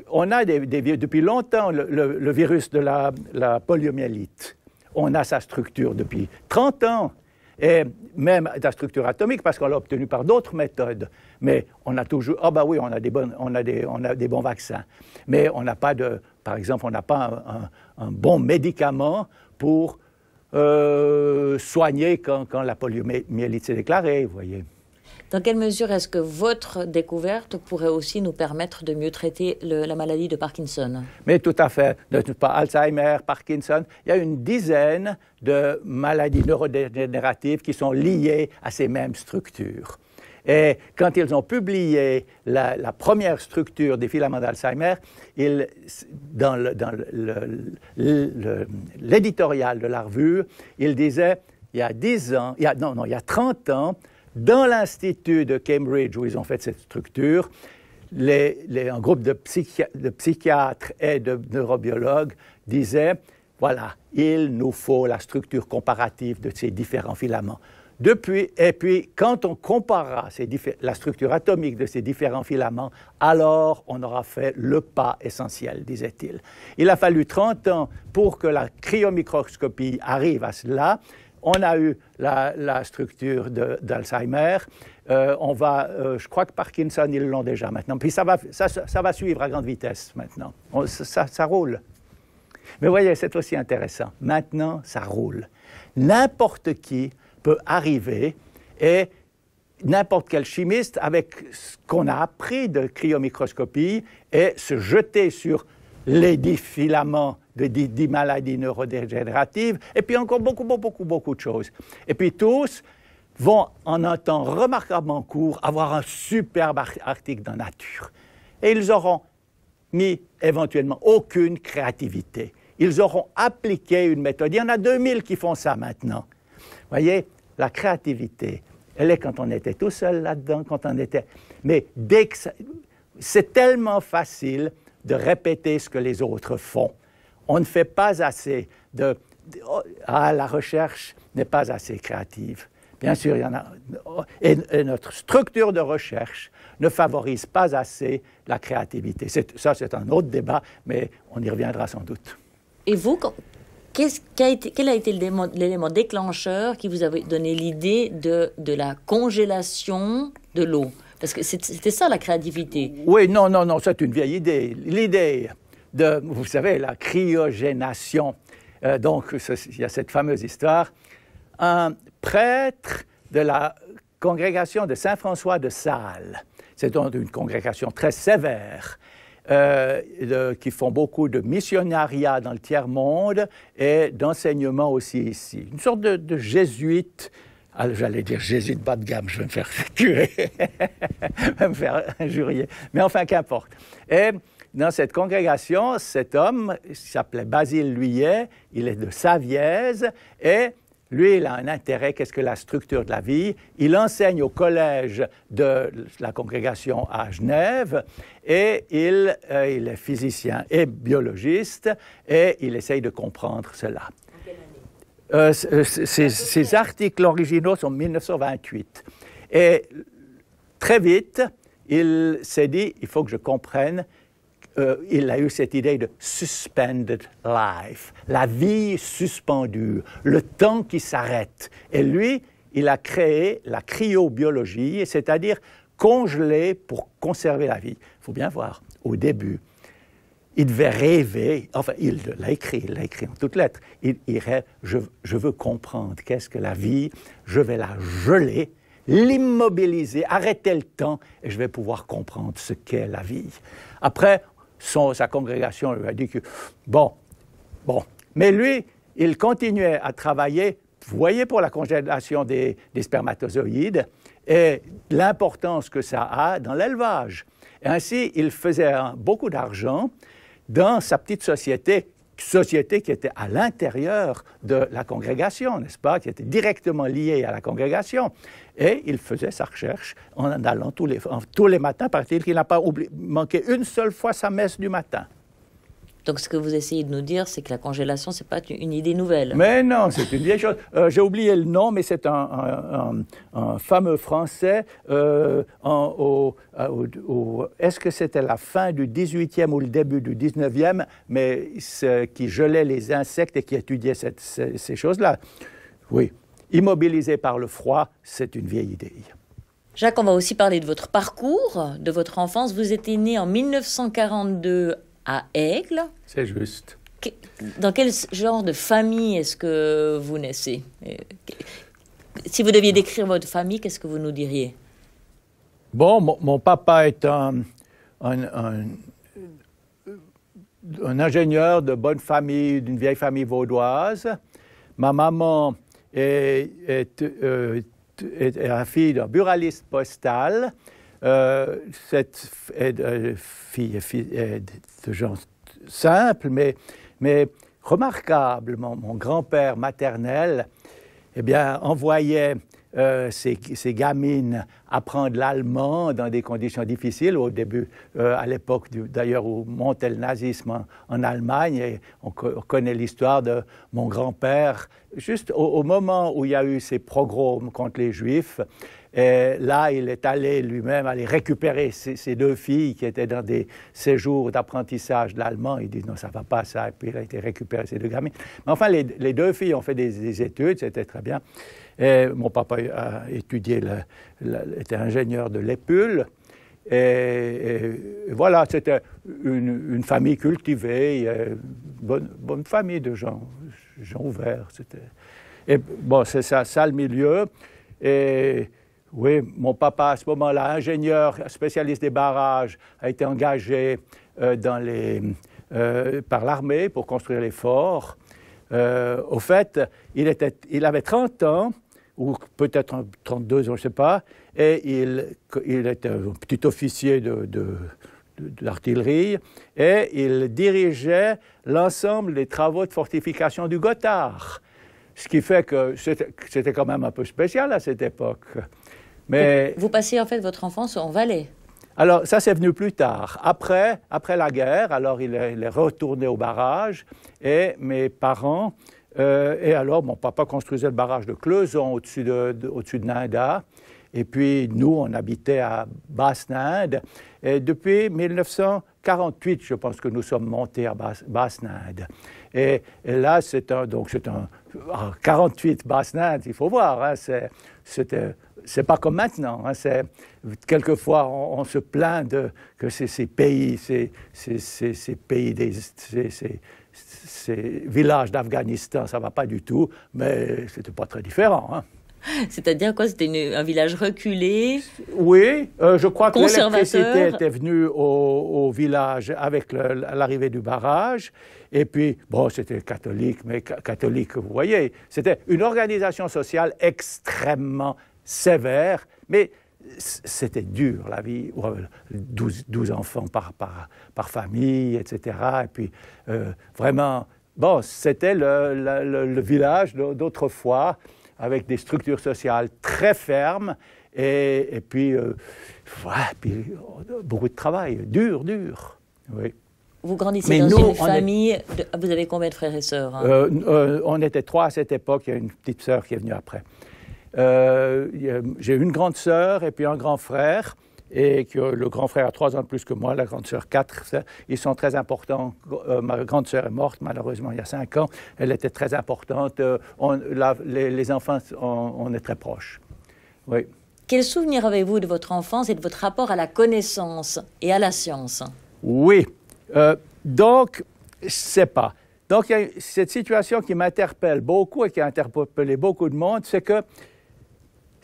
on a des, depuis longtemps le, virus de la, poliomyélite. On a sa structure depuis 30 ans, et même la structure atomique, parce qu'on l'a obtenue par d'autres méthodes. Mais on a toujours, ah ben oui, on a des, bons vaccins. Mais on n'a pas de, par exemple, on n'a pas un, bon médicament pour euh, soigner quand, quand la poliomyélite s'est déclarée, vous voyez. Dans quelle mesure est-ce que votre découverte pourrait aussi nous permettre de mieux traiter la maladie de Parkinson Mais tout à fait. pas Alzheimer, Parkinson, il y a une dizaine de maladies neurodégénératives qui sont liées à ces mêmes structures. Et quand ils ont publié la, première structure des filaments d'Alzheimer, dans, l'éditorial de la revue, ils disaient, il y a 10 ans, non, non, il y a 30 ans, dans l'Institut de Cambridge, où ils ont fait cette structure, un groupe de, psychiatres et de neurobiologues disaient voilà, il nous faut la structure comparative de ces différents filaments. Depuis, et puis, quand on comparera la structure atomique de ces différents filaments, alors on aura fait le pas essentiel, disait-il. Il a fallu 30 ans pour que la cryomicroscopie arrive à cela on a eu la, structure d'Alzheimer. Euh, on va, euh, je crois que Parkinson, ils l'ont déjà maintenant. Puis ça va, suivre à grande vitesse maintenant. ça, roule. Mais voyez, c'est aussi intéressant. Maintenant, ça roule. N'importe qui peut arriver et n'importe quel chimiste, avec ce qu'on a appris de cryomicroscopie, et se jeter sur les filaments de dix maladies neurodégénératives, et puis encore beaucoup, beaucoup, beaucoup, beaucoup de choses. Et puis tous vont, en un temps remarquablement court, avoir un superbe article dans Nature. Et ils auront mis éventuellement aucune créativité. Ils auront appliqué une méthode. Il y en a 2000 qui font ça maintenant. Vous Voyez, la créativité, elle est quand on était tout seul là-dedans, quand on était. Mais dès que c'est tellement facile de répéter ce que les autres font on ne fait pas assez de, oh, ah, la recherche n'est pas assez créative. Bien sûr, il y en a. Et, notre structure de recherche ne favorise pas assez la créativité. ça, c'est un autre débat, mais on y reviendra sans doute. Et vous, a été, quel a été l'élément déclencheur qui vous a donné l'idée de, de la congélation de l'eau Parce que c'était ça la créativité. Oui, non, non, non, c'est une vieille idée. L'idée vous savez, la cryogénation. Euh, donc, il y a cette fameuse histoire. Un prêtre de la congrégation de Saint-François de Sales, c'est donc une congrégation très sévère, euh, qui font beaucoup de missionnariat dans le tiers-monde et d'enseignement aussi ici. Une sorte de, de jésuite, ah, j'allais dire jésuite bas de gamme, je vais me faire tuer, [LAUGHS] [LAUGHS] je vais me faire injurier, mais enfin qu'importe. Et dans cette congrégation, cet homme, s'appelait Basile Luyet, il est de Savièse, et lui, il a un intérêt, qu'est-ce que la structure de la vie Il enseigne au collège de la congrégation à Genève et il, euh, il est physicien et biologiste et il essaye de comprendre cela. Ses euh, euh, articles originaux sont 1928. Et très vite, il s'est dit, il faut que je comprenne euh, il a eu cette idée de suspended life, la vie suspendue, le temps qui s'arrête. Et lui, il a créé la cryobiologie, c'est-à-dire congeler pour conserver la vie. Il faut bien voir, au début, il devait rêver, enfin, il l'a écrit, il l'a écrit en toutes lettres. Il, rêve, je, je veux comprendre qu'est-ce que la vie, je vais la geler, l'immobiliser, arrêter le temps, et je vais pouvoir comprendre ce qu'est la vie. Après, son, sa congrégation lui a dit que, bon, bon. Mais lui, il continuait à travailler, voyez, pour la congélation des, des spermatozoïdes et l'importance que ça a dans l'élevage. Ainsi, il faisait beaucoup d'argent dans sa petite société, société qui était à l'intérieur de la congrégation, n'est-ce pas, qui était directement liée à la congrégation. Et il faisait sa recherche en allant tous les, tous les matins, parce qu'il n'a pas manqué une seule fois sa messe du matin. Donc ce que vous essayez de nous dire, c'est que la congélation, ce n'est pas une idée nouvelle. Mais non, c'est une vieille chose. Euh, j'ai oublié le nom, mais c'est un, un, fameux Français. Euh, euh, est-ce que c'était la fin du 18e ou le début du 19e, mais qui gelait les insectes et qui étudiait ces, ces choses-là Oui, Immobilisé par le froid, c'est une vieille idée. Jacques, on va aussi parler de votre parcours, de votre enfance. Vous étiez né en 1942 à Aigle. C'est juste. Dans quel genre de famille est-ce que vous naissez euh, Si vous deviez décrire votre famille, qu'est-ce que vous nous diriez Bon, mon, papa est un, un, un un ingénieur de bonne famille, d'une vieille famille vaudoise. Ma maman et est, la fille d'un buraliste postal. Euh, cette euh, fille, est de gens simples, mais, mais remarquablement, mon, grand-père maternel eh bien, envoyait euh, ces, gamines apprendre l'allemand dans des conditions difficiles. Au début, euh, à l'époque d'ailleurs où montait le nazisme en, Allemagne, on, connaît l'histoire de mon grand-père. Juste au, moment où il y a eu ces pogroms contre les Juifs, et là, il est allé lui-même aller récupérer ses, deux filles qui étaient dans des séjours d'apprentissage de l'allemand. Il dit non, ça va pas ça. Et puis il a été récupéré ces deux gamines. Mais enfin, les, deux filles ont fait des études, c'était très bien mon papa a étudié, était ingénieur de l'épule. Et, voilà, c'était une, famille cultivée, euh, bonne, bonne, famille de gens, gens ouverts. Et bon, c'est ça, ça le milieu. Et oui, mon papa, à ce moment-là, ingénieur, spécialiste des barrages, a été engagé euh, dans euh, par l'armée pour construire les forts. au fait, il, il avait 30 ans ou peut-être en 32 je ne sais pas. Et il, il était un petit officier de, de et il dirigeait l'ensemble des travaux de fortification du Gothard. Ce qui fait que c'était quand même un peu spécial à cette époque. Mais vous passez en fait votre enfance en Valais. Alors ça c'est venu plus tard, après après la guerre. Alors il est, il est retourné au barrage et mes parents euh, et alors, mon papa construisait le barrage de Cleuson au-dessus de, Nanda. Et puis, nous, on habitait à Basse-Ninde. Et depuis 1948, je pense que nous sommes montés à Basse-Ninde. Et, là, c'est un. Donc, c'est un. 48 ah, Basse-Ninde, il faut voir. Hein, c'était euh, c'est pas comme maintenant. Hein, quelquefois, on, se plaint de, que ces, ces pays, ces pays, des, ces villages d'Afghanistan, ça va pas du tout, mais ce n'était pas très différent. Hein. C'est-à-dire quoi C'était un village reculé Oui, euh, je crois que l'électricité était venue au, au village avec l'arrivée du barrage. Et puis, bon, c'était catholique, mais catholique, vous voyez. C'était une organisation sociale extrêmement sévère, mais c'était dur, la vie. 12, euh, enfants par, par, famille, etc. Et puis, euh, vraiment, bon, c'était le, village d'autrefois, avec des structures sociales très fermes. Et, et puis, euh, beaucoup de travail, dur, dur. Vous grandissez dans une famille. Vous avez combien de frères et sœurs hein On était trois à cette époque. Il y a une petite sœur qui est venue après. Euh, j'ai une grande sœur et puis un grand frère. Et que le grand frère a trois ans de plus que moi, la grande sœur quatre. Ils sont très importants. Euh, ma grande sœur est morte malheureusement il y a cinq ans. Elle était très importante. Euh, les, enfants, on, est très proches. Quel souvenir avez-vous de votre enfance et de votre rapport à la connaissance et à la science Oui. donc, sais pas. Donc, il y a cette situation qui m'interpelle beaucoup et qui a interpellé beaucoup de monde, c'est que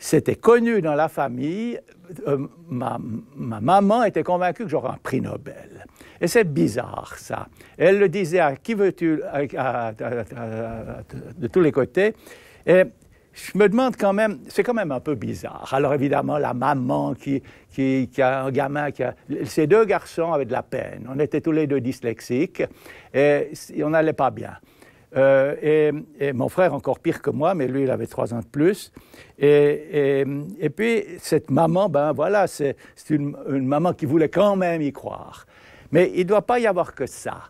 c'était connu dans la famille. Euh, ma, maman était convaincue que j'aurais un prix Nobel. Et c'est bizarre, ça. Elle le disait à qui veux-tu, de tous les côtés. Et je me demande quand même, c'est quand même un peu bizarre. Alors évidemment, la maman qui, a un gamin, qui ces deux garçons avaient de la peine. On était tous les deux dyslexiques et on n'allait pas bien. Euh, et, mon frère, encore pire que moi, mais lui, il avait trois ans de plus. Et, et, puis, cette maman, ben voilà, c'est une, maman qui voulait quand même y croire. Mais il ne doit pas y avoir que ça.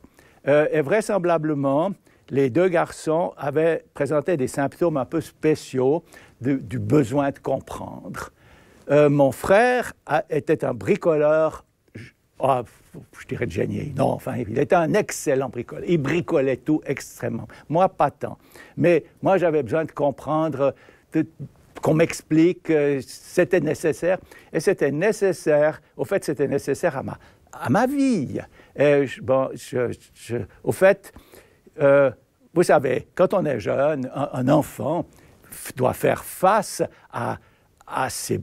Euh, et vraisemblablement, les deux garçons avaient présenté des symptômes un peu spéciaux du besoin de comprendre. Euh, mon frère était un bricoleur. Ah, je dirais de génie. Non, enfin, il était un excellent bricoleur. Il bricolait tout extrêmement. Moi, pas tant. Mais moi, j'avais besoin de comprendre, qu'on m'explique, euh, c'était nécessaire. Et c'était nécessaire, au fait, c'était nécessaire à ma, à ma vie. Et bon, au fait, euh, vous savez, quand on est jeune, un, enfant doit faire face à, à ses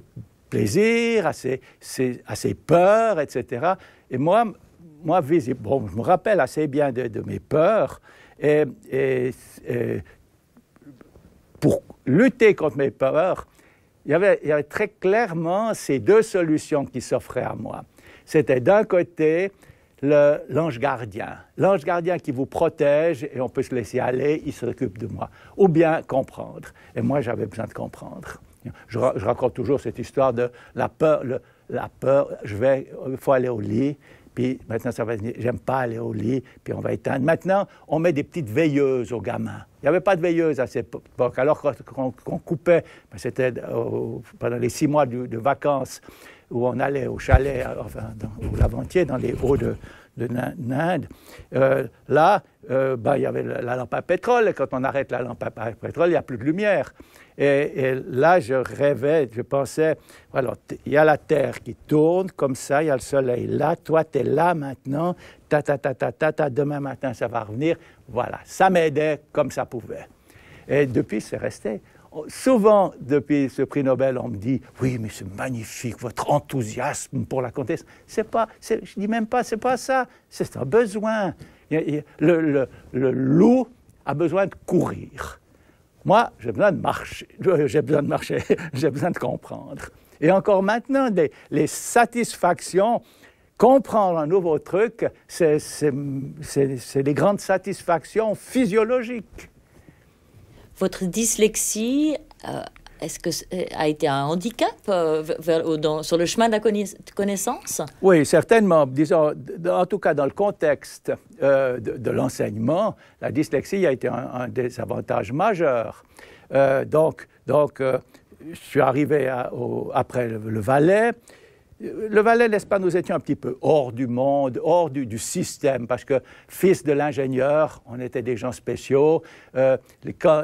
à ses, peurs, etc. Et moi, moi bon, je me rappelle assez bien de, mes peurs. Et, pour lutter contre mes peurs, il y avait, il y avait très clairement ces deux solutions qui s'offraient à moi. C'était d'un côté l'ange gardien, l'ange gardien qui vous protège et on peut se laisser aller, il s'occupe de moi, ou bien comprendre. Et moi, j'avais besoin de comprendre. Je, raconte toujours cette histoire de la peur, la peur, je vais, il faut aller au lit, puis maintenant ça va venir, j'aime pas aller au lit, puis on va éteindre. Maintenant, on met des petites veilleuses aux gamins. Il n'y avait pas de veilleuse à cette époque. Alors qu'on coupait, ben, c'était euh, pendant les six mois de, vacances où on allait au chalet, enfin, dans, au Laventier, dans les hauts de, de euh, là, euh, bah, il y avait la lampe à pétrole, et quand on arrête la lampe à pétrole, il n'y a plus de lumière. Et, là, je rêvais, je pensais, voilà, il y a la Terre qui tourne comme ça, il y a le Soleil là, toi, tu es là maintenant, ta, ta, ta, ta, ta, ta, demain matin, ça va revenir. Voilà, ça m'aidait comme ça pouvait. Et depuis, c'est resté souvent, depuis ce prix Nobel, on me dit Oui, mais c'est magnifique, votre enthousiasme pour la comtesse. C'est pas, je dis même pas, c'est pas ça, c'est un besoin. Le, loup a besoin de courir. Moi, j'ai besoin de marcher, [LAUGHS] euh, j'ai besoin de marcher, [LAUGHS] j'ai besoin de comprendre. Et encore maintenant, les, satisfactions, comprendre un nouveau truc, c'est les grandes satisfactions physiologiques. Votre dyslexie, euh, est-ce que euh, a été un handicap euh, sur le chemin de la connaissance Oui, certainement. en tout cas, dans le contexte de, l'enseignement, la dyslexie a été un, désavantage des avantages majeurs. donc, donc je suis arrivé après le, valet le Valais, pas, nous étions un petit peu hors du monde, hors du, système, parce que fils de l'ingénieur, on était des gens spéciaux. Euh, quand,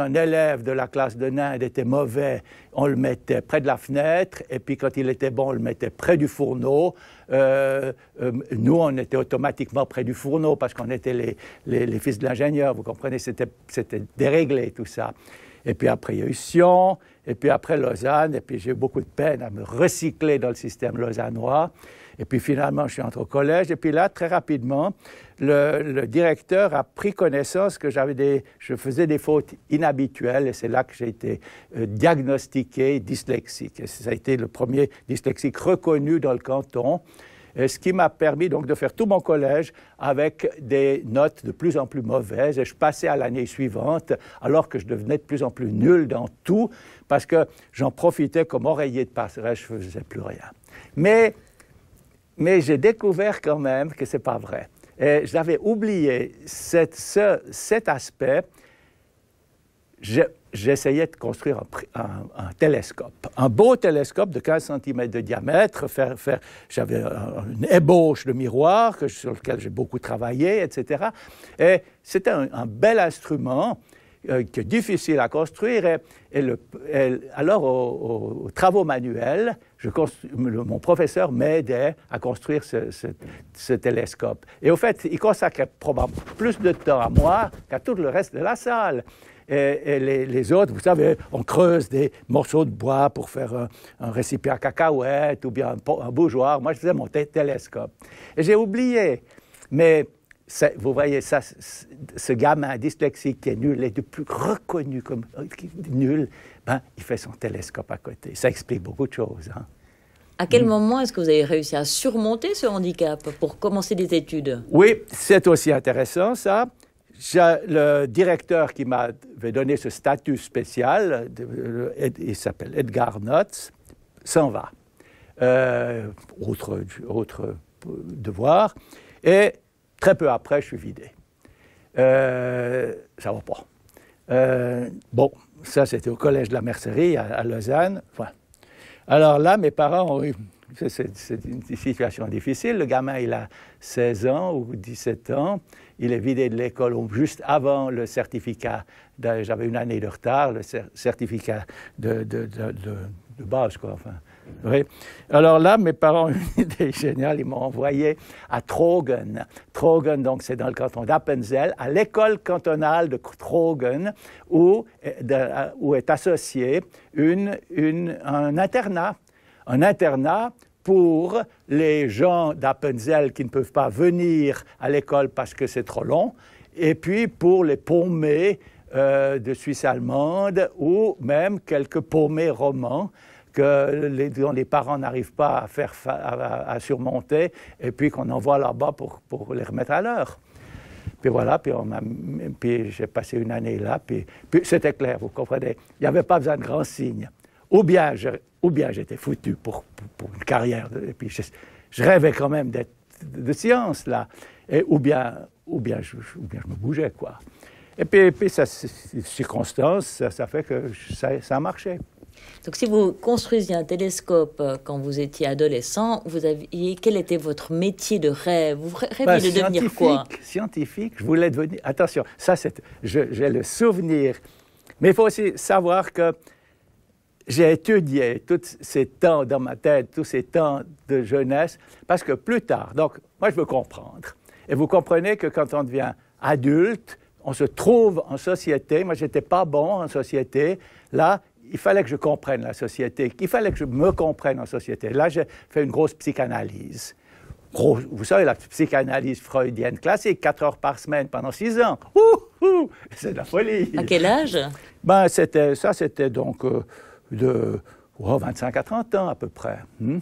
un élève de la classe de Ninde était mauvais, on le mettait près de la fenêtre, et puis quand il était bon, on le mettait près du fourneau. Euh, euh, nous, on était automatiquement près du fourneau, parce qu'on était les, fils de l'ingénieur, vous comprenez, c'était déréglé tout ça et puis après il y a eu Sion, et puis après Lausanne, et puis j'ai eu beaucoup de peine à me recycler dans le système lausannois. Et puis finalement, je suis entré au collège. Et puis là, très rapidement, le, directeur a pris connaissance que j'avais des, je faisais des fautes inhabituelles. Et c'est là que j'ai été euh, diagnostiqué dyslexique. Et ça a été le premier dyslexique reconnu dans le canton ce qui m'a permis donc de faire tout mon collège avec des notes de plus en plus mauvaises et je passais à l'année suivante alors que je devenais de plus en plus nul dans tout parce que j'en profitais comme oreiller de passerelle, je ne faisais plus rien. Mais, mais j'ai découvert quand même que ce n'est pas vrai. Et j'avais oublié cet aspect. J'ai j'essayais de construire un, télescope, un beau télescope de 15 cm de diamètre. Faire, J'avais une ébauche de miroir que, sur lequel j'ai beaucoup travaillé, etc. Et c'était un, bel instrument euh, qui est difficile à construire. Et, le, alors, aux, travaux manuels, je mon professeur m'aidait à construire ce, ce, télescope. Et au fait, il consacrait probablement plus de temps à moi qu'à tout le reste de la salle et, les, autres, vous savez, on creuse des morceaux de bois pour faire un, récipient à cacahuètes ou bien un, un bougeoir. Moi, je faisais mon télescope. Et j'ai oublié. Mais vous voyez, ça, ce gamin dyslexique qui est nul et de plus reconnu comme euh, nul, ben, il fait son télescope à côté. Ça explique beaucoup de choses. Hein. À quel moment est-ce que vous avez réussi à surmonter ce handicap pour commencer des études Oui, c'est aussi intéressant ça le directeur qui m'avait donné ce statut spécial, euh, il s'appelle Edgar Notz, s'en va. Euh, autre, devoir. Et très peu après, je suis vidé. Euh, ça va pas. Euh, bon, ça c'était au collège de la Mercerie à, Lausanne. alors là, mes parents ont eu c'est une situation difficile. Le gamin, il a 16 ans ou 17 ans. Il est vidé de l'école juste avant le certificat. J'avais une année de retard, le certificat de, base, quoi. Enfin, Alors là, mes parents ont [LAUGHS] une idée géniale. Ils m'ont envoyé à Trogen. Trogen, donc, c'est dans le canton d'Appenzell, à l'école cantonale de Trogen, où, où est associé un internat un internat pour les gens d'Appenzell qui ne peuvent pas venir à l'école parce que c'est trop long, et puis pour les paumés euh, de Suisse allemande ou même quelques paumés romans que dont les parents n'arrivent pas à, faire à, surmonter et puis qu'on envoie là-bas pour, les remettre à l'heure. Puis voilà, puis, j'ai passé une année là, puis, puis c'était clair, vous comprenez. Il n'y avait pas besoin de grands signes. Ou bien, ou bien j'étais foutu pour, une carrière. et puis je, rêvais quand même d'être de, science, là. Et, ou, bien, ou, bien je, ou bien je me bougeais, quoi. Et puis, ces circonstances, ça, ça, fait que ça, marchait a marché. Donc, si vous construisiez un télescope euh, quand vous étiez adolescent, vous aviez, quel était votre métier de rêve Vous rêviez bah, de devenir quoi Scientifique, je voulais devenir. Attention, ça, c'est, j'ai le souvenir. Mais il faut aussi savoir que j'ai étudié tous ces temps dans ma tête, tous ces temps de jeunesse, parce que plus tard, donc moi je veux comprendre. Et vous comprenez que quand on devient adulte, on se trouve en société. Moi, je n'étais pas bon en société. Là, il fallait que je comprenne la société, il fallait que je me comprenne en société. Là, j'ai fait une grosse psychanalyse. vous savez, la psychanalyse freudienne classique, 4 heures par semaine pendant 6 ans. C'est de la folie. À quel âge ben, c'était, Ça, c'était donc euh, de 25 à 30 ans à peu près. Hmm?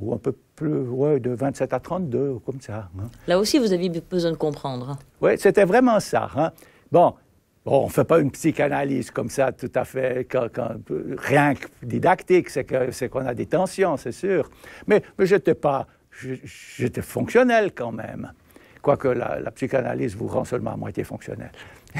ou un peu plus, ouais, de 27 à 32, comme ça. Hein. Là aussi, vous avez besoin de comprendre. Hein. Oui, c'était vraiment ça. Hein. Bon, on ne fait pas une psychanalyse comme ça, tout à fait, rien que didactique, c'est qu'on a des tensions, c'est sûr. Mais, mais j'étais pas, j'étais fonctionnel quand même. Quoique la, la psychanalyse vous rend seulement à moitié fonctionnel.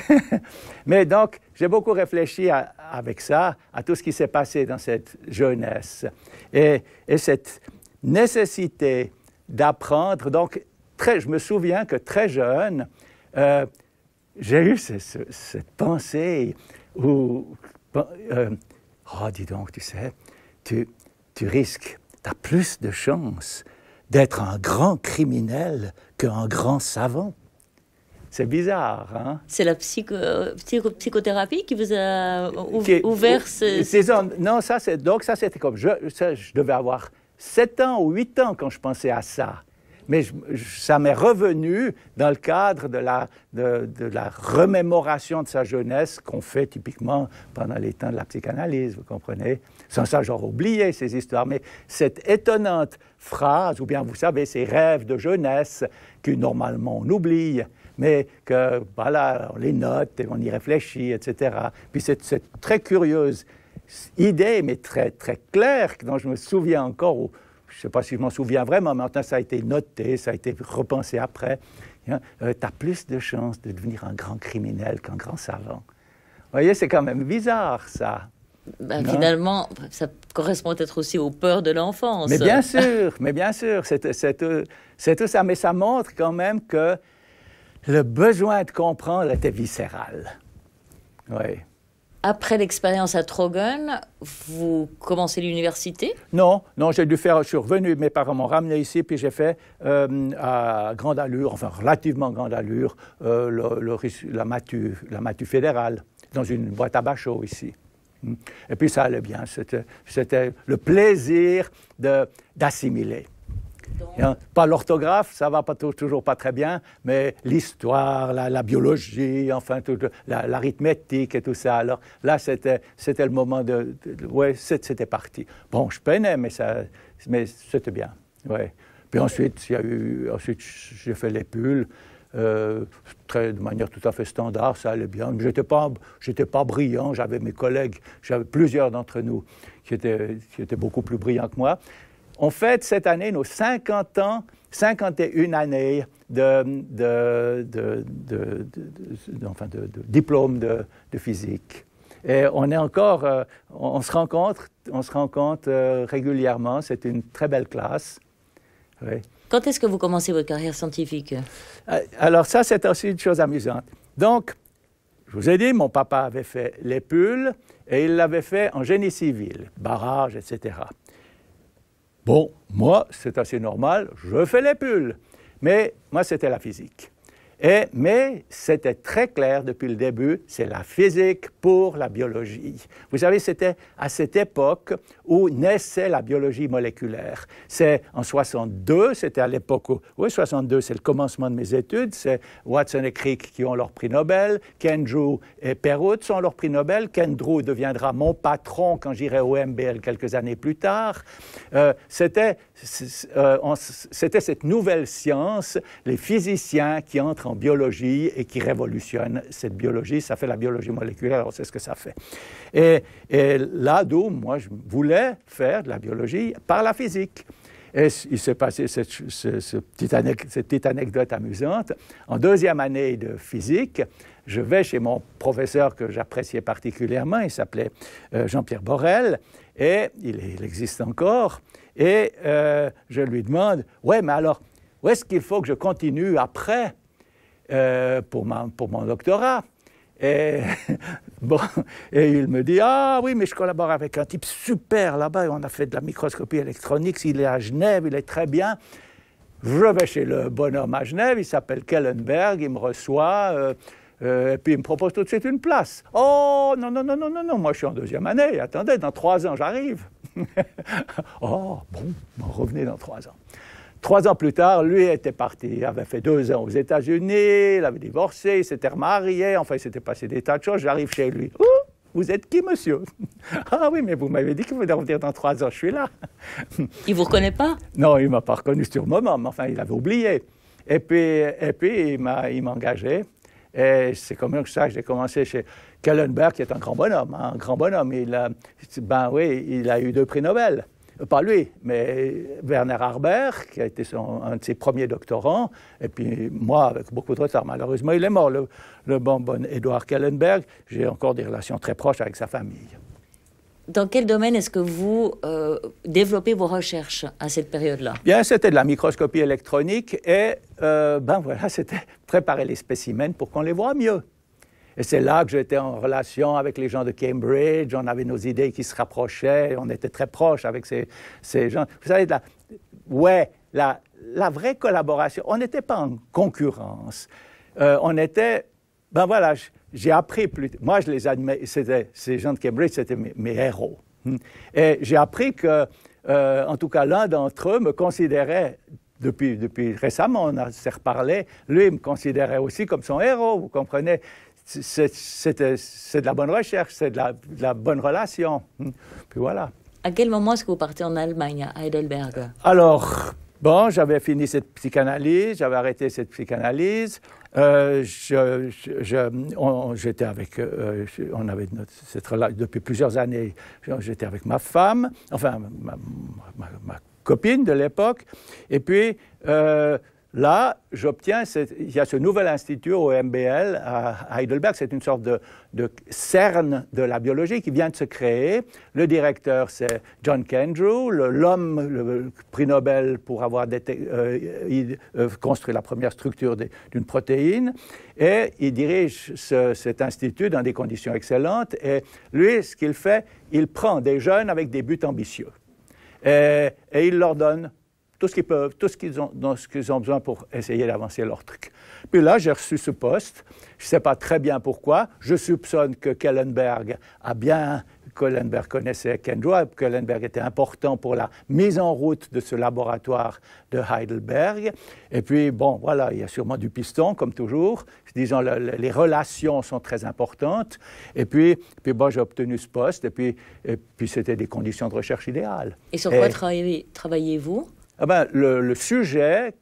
[LAUGHS] Mais donc, j'ai beaucoup réfléchi avec ça, à tout ce qui s'est passé dans cette jeunesse et, cette nécessité d'apprendre. Donc, très, je me souviens que très jeune, euh, j'ai eu cette pensée où, euh, oh, dis donc, tu sais, tu, tu risques, tu as plus de chances d'être un grand criminel qu'un grand savant. C'est bizarre. Hein? C'est la psychothérapie qui vous a ouvert ces ouvert ce... Non, ça, c'est donc ça, c'était comme... Je, je devais avoir 7 ans ou 8 ans quand je pensais à ça. Mais ça m'est revenu dans le cadre de la, de, de la remémoration de sa jeunesse qu'on fait typiquement pendant les temps de la psychanalyse, vous comprenez Sans ça, j'aurais oublié ces histoires. Mais cette étonnante phrase, ou bien vous savez, ces rêves de jeunesse que normalement on oublie, mais que, voilà, on les note et on y réfléchit, etc. Puis c'est cette très curieuse idée, mais très, très claire, dont je me souviens encore, ou je ne sais pas si je m'en souviens vraiment, mais maintenant ça a été noté, ça a été repensé après. Hein, euh, tu as plus de chances de devenir un grand criminel qu'un grand savant. Vous voyez, c'est quand même bizarre, ça. Bah, hein? finalement, ça correspond peut-être aussi aux peurs de l'enfance. Mais bien sûr, mais bien sûr, c'est tout euh, ça. Mais ça montre quand même que le besoin de comprendre était viscéral. Oui. Après l'expérience à Trogen, vous commencez l'université Non, non, j'ai dû faire. Je mes parents m'ont ramené ici, puis j'ai fait euh, à grande allure, enfin relativement grande allure, euh, la matu, fédérale dans une boîte à bachot ici. Et puis ça allait bien. C'était le plaisir d'assimiler. Pas l'orthographe, ça va pas toujours pas très bien, mais l'histoire, la, biologie, enfin l'arithmétique et tout ça. Alors là, c'était le moment de, Oui, ouais, c'était parti. Bon, je peinais, mais ça, mais c'était bien. Ouais. Puis ensuite, il y a eu, ensuite j'ai fait les pulls. Euh, très, de manière tout à fait standard, ça allait bien. Je n'étais pas, pas brillant, j'avais mes collègues, j'avais plusieurs d'entre nous qui étaient, qui étaient beaucoup plus brillants que moi. On fête cette année nos 50 ans, 51 années de, de, diplôme de, physique. Et on est encore, euh, on, se rencontre, on se rencontre euh, régulièrement. C'est une très belle classe. Quand est-ce que vous commencez votre carrière scientifique euh, Alors ça, c'est aussi une chose amusante. Donc, je vous ai dit, mon papa avait fait les pulls et il l'avait fait en génie civil, barrage, etc. Bon, moi, c'est assez normal, je fais les pulls. Mais moi, c'était la physique mais c'était très clair depuis le début, c'est la physique pour la biologie. Vous savez, c'était à cette époque où naissait la biologie moléculaire. C'est en 62, c'était à l'époque où, oui, 62, c'est le commencement de mes études, c'est Watson et Crick qui ont leur prix Nobel, Kendrew et Perutz ont leur prix Nobel, Kendrew deviendra mon patron quand j'irai au MBL quelques années plus tard. Euh, c'était euh, c'était cette nouvelle science, les physiciens qui entrent en biologie et qui révolutionnent cette biologie. Ça fait la biologie moléculaire, on sait ce que ça fait. Et, là d'où moi je voulais faire de la biologie par la physique. Et il s'est passé cette, petite anecdote amusante. En deuxième année de physique, je vais chez mon professeur que j'appréciais particulièrement, il s'appelait euh, Jean-Pierre Borel, et il existe encore. Et euh, je lui demande, ouais, mais alors, où est-ce qu'il faut que je continue après euh, pour, pour mon doctorat et, [LAUGHS] bon, et il me dit, ah oui, mais je collabore avec un type super là-bas, on a fait de la microscopie électronique, il est à Genève, il est très bien. Je vais chez le bonhomme à Genève, il s'appelle Kellenberg, il me reçoit, euh, et puis il me propose tout de suite une place. Oh non, non, non, non, non, non, moi je suis en deuxième année, attendez, dans trois ans j'arrive. [LAUGHS] oh, bon, revenez dans trois ans. Trois ans plus tard, lui était parti, Il avait fait deux ans aux États-Unis, il avait divorcé, il s'était remarié, enfin, il s'était passé des tas de choses. J'arrive chez lui. Oh, vous êtes qui, monsieur [LAUGHS] Ah oui, mais vous m'avez dit que vous revenir dans trois ans, je suis là. Il vous reconnaît pas Non, il m'a pas reconnu sur le moment, mais enfin, il avait oublié. Et puis, et puis il m'a engagé. Et c'est comme ça que j'ai commencé chez, Kallenberg est un grand bonhomme, hein, un grand bonhomme. Il a, ben oui, il a eu deux prix Nobel. Euh, pas lui, mais Werner Arber, qui a été un de ses premiers doctorants, et puis moi, avec beaucoup de retard. Malheureusement, il est mort, le, bon, bon Edouard Kallenberg. J'ai encore des relations très proches avec sa famille. Dans quel domaine est-ce que vous euh, développez vos recherches à cette période-là Bien, c'était de la microscopie électronique et, euh, ben voilà, [LAUGHS] c'était préparer les spécimens pour qu'on les voit mieux. Et c'est là que j'étais en relation avec les gens de Cambridge, on avait nos idées qui se rapprochaient, on était très proches avec ces, ces gens. Vous savez, la, ouais, la, vraie collaboration, on n'était pas en concurrence, euh, on était, ben voilà, j'ai appris plus Moi, je les admets, ces gens de Cambridge, c'était mes, héros. Hmm. Et j'ai appris que, euh, en tout cas, l'un d'entre eux me considérait depuis, depuis, récemment, on s'est reparlé, lui, me considérait aussi comme son héros, vous comprenez euh, c'est de la bonne recherche, c'est de la, bonne relation. Hmm. Puis voilà. À quel moment est-ce que vous partez en Allemagne, à Heidelberg Alors, bon, j'avais fini cette psychanalyse, j'avais arrêté cette psychanalyse. Euh, je, j'étais avec, euh, on avait notre, cette, depuis plusieurs années, j'étais avec ma femme, enfin ma, copine de l'époque, et puis Là, j'obtiens, il y a ce nouvel institut au MBL à Heidelberg, c'est une sorte de, cerne de la biologie qui vient de se créer. Le directeur, c'est John Kendrew, l'homme, le, prix Nobel pour avoir euh, euh, construit la première structure d'une protéine. Et il dirige cet institut dans des conditions excellentes. Et lui, ce qu'il fait, il prend des jeunes avec des buts ambitieux. et il leur donne tout ce qu'ils peuvent, tout ce qu'ils ont, dans ce qu'ils ont besoin pour essayer d'avancer leur truc. Puis là, j'ai reçu ce poste. Je ne sais pas très bien pourquoi. Je soupçonne que Kellenberg a bien, Kellenberg connaissait Kendra, Kellenberg était important pour la mise en route de ce laboratoire de Heidelberg. Et puis, bon, voilà, il y a sûrement du piston, comme toujours. Disons, les relations sont très importantes. Et puis, puis bon, j'ai obtenu ce poste. Et puis, et puis c'était des conditions de recherche idéales. Et sur quoi travaillez-vous ah ben, le, sujet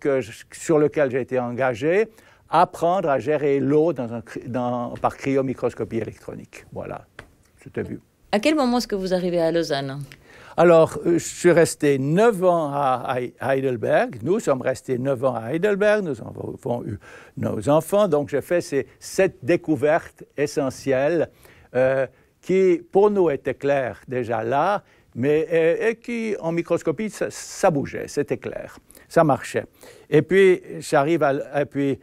sur lequel j'ai été engagé, apprendre à gérer l'eau par cryomicroscopie électronique. Voilà, c'était vu. À quel moment est-ce que vous arrivez à Lausanne alors, euh, je suis resté neuf ans à Heidelberg. Nous sommes restés neuf ans à Heidelberg. Nous avons eu nos enfants. Donc, j'ai fait ces sept découvertes essentielles euh, qui, pour nous, étaient claires déjà là mais euh, qui, en microscopie, ça, bougeait, c'était clair, ça marchait. Et puis, j'arrive et puis,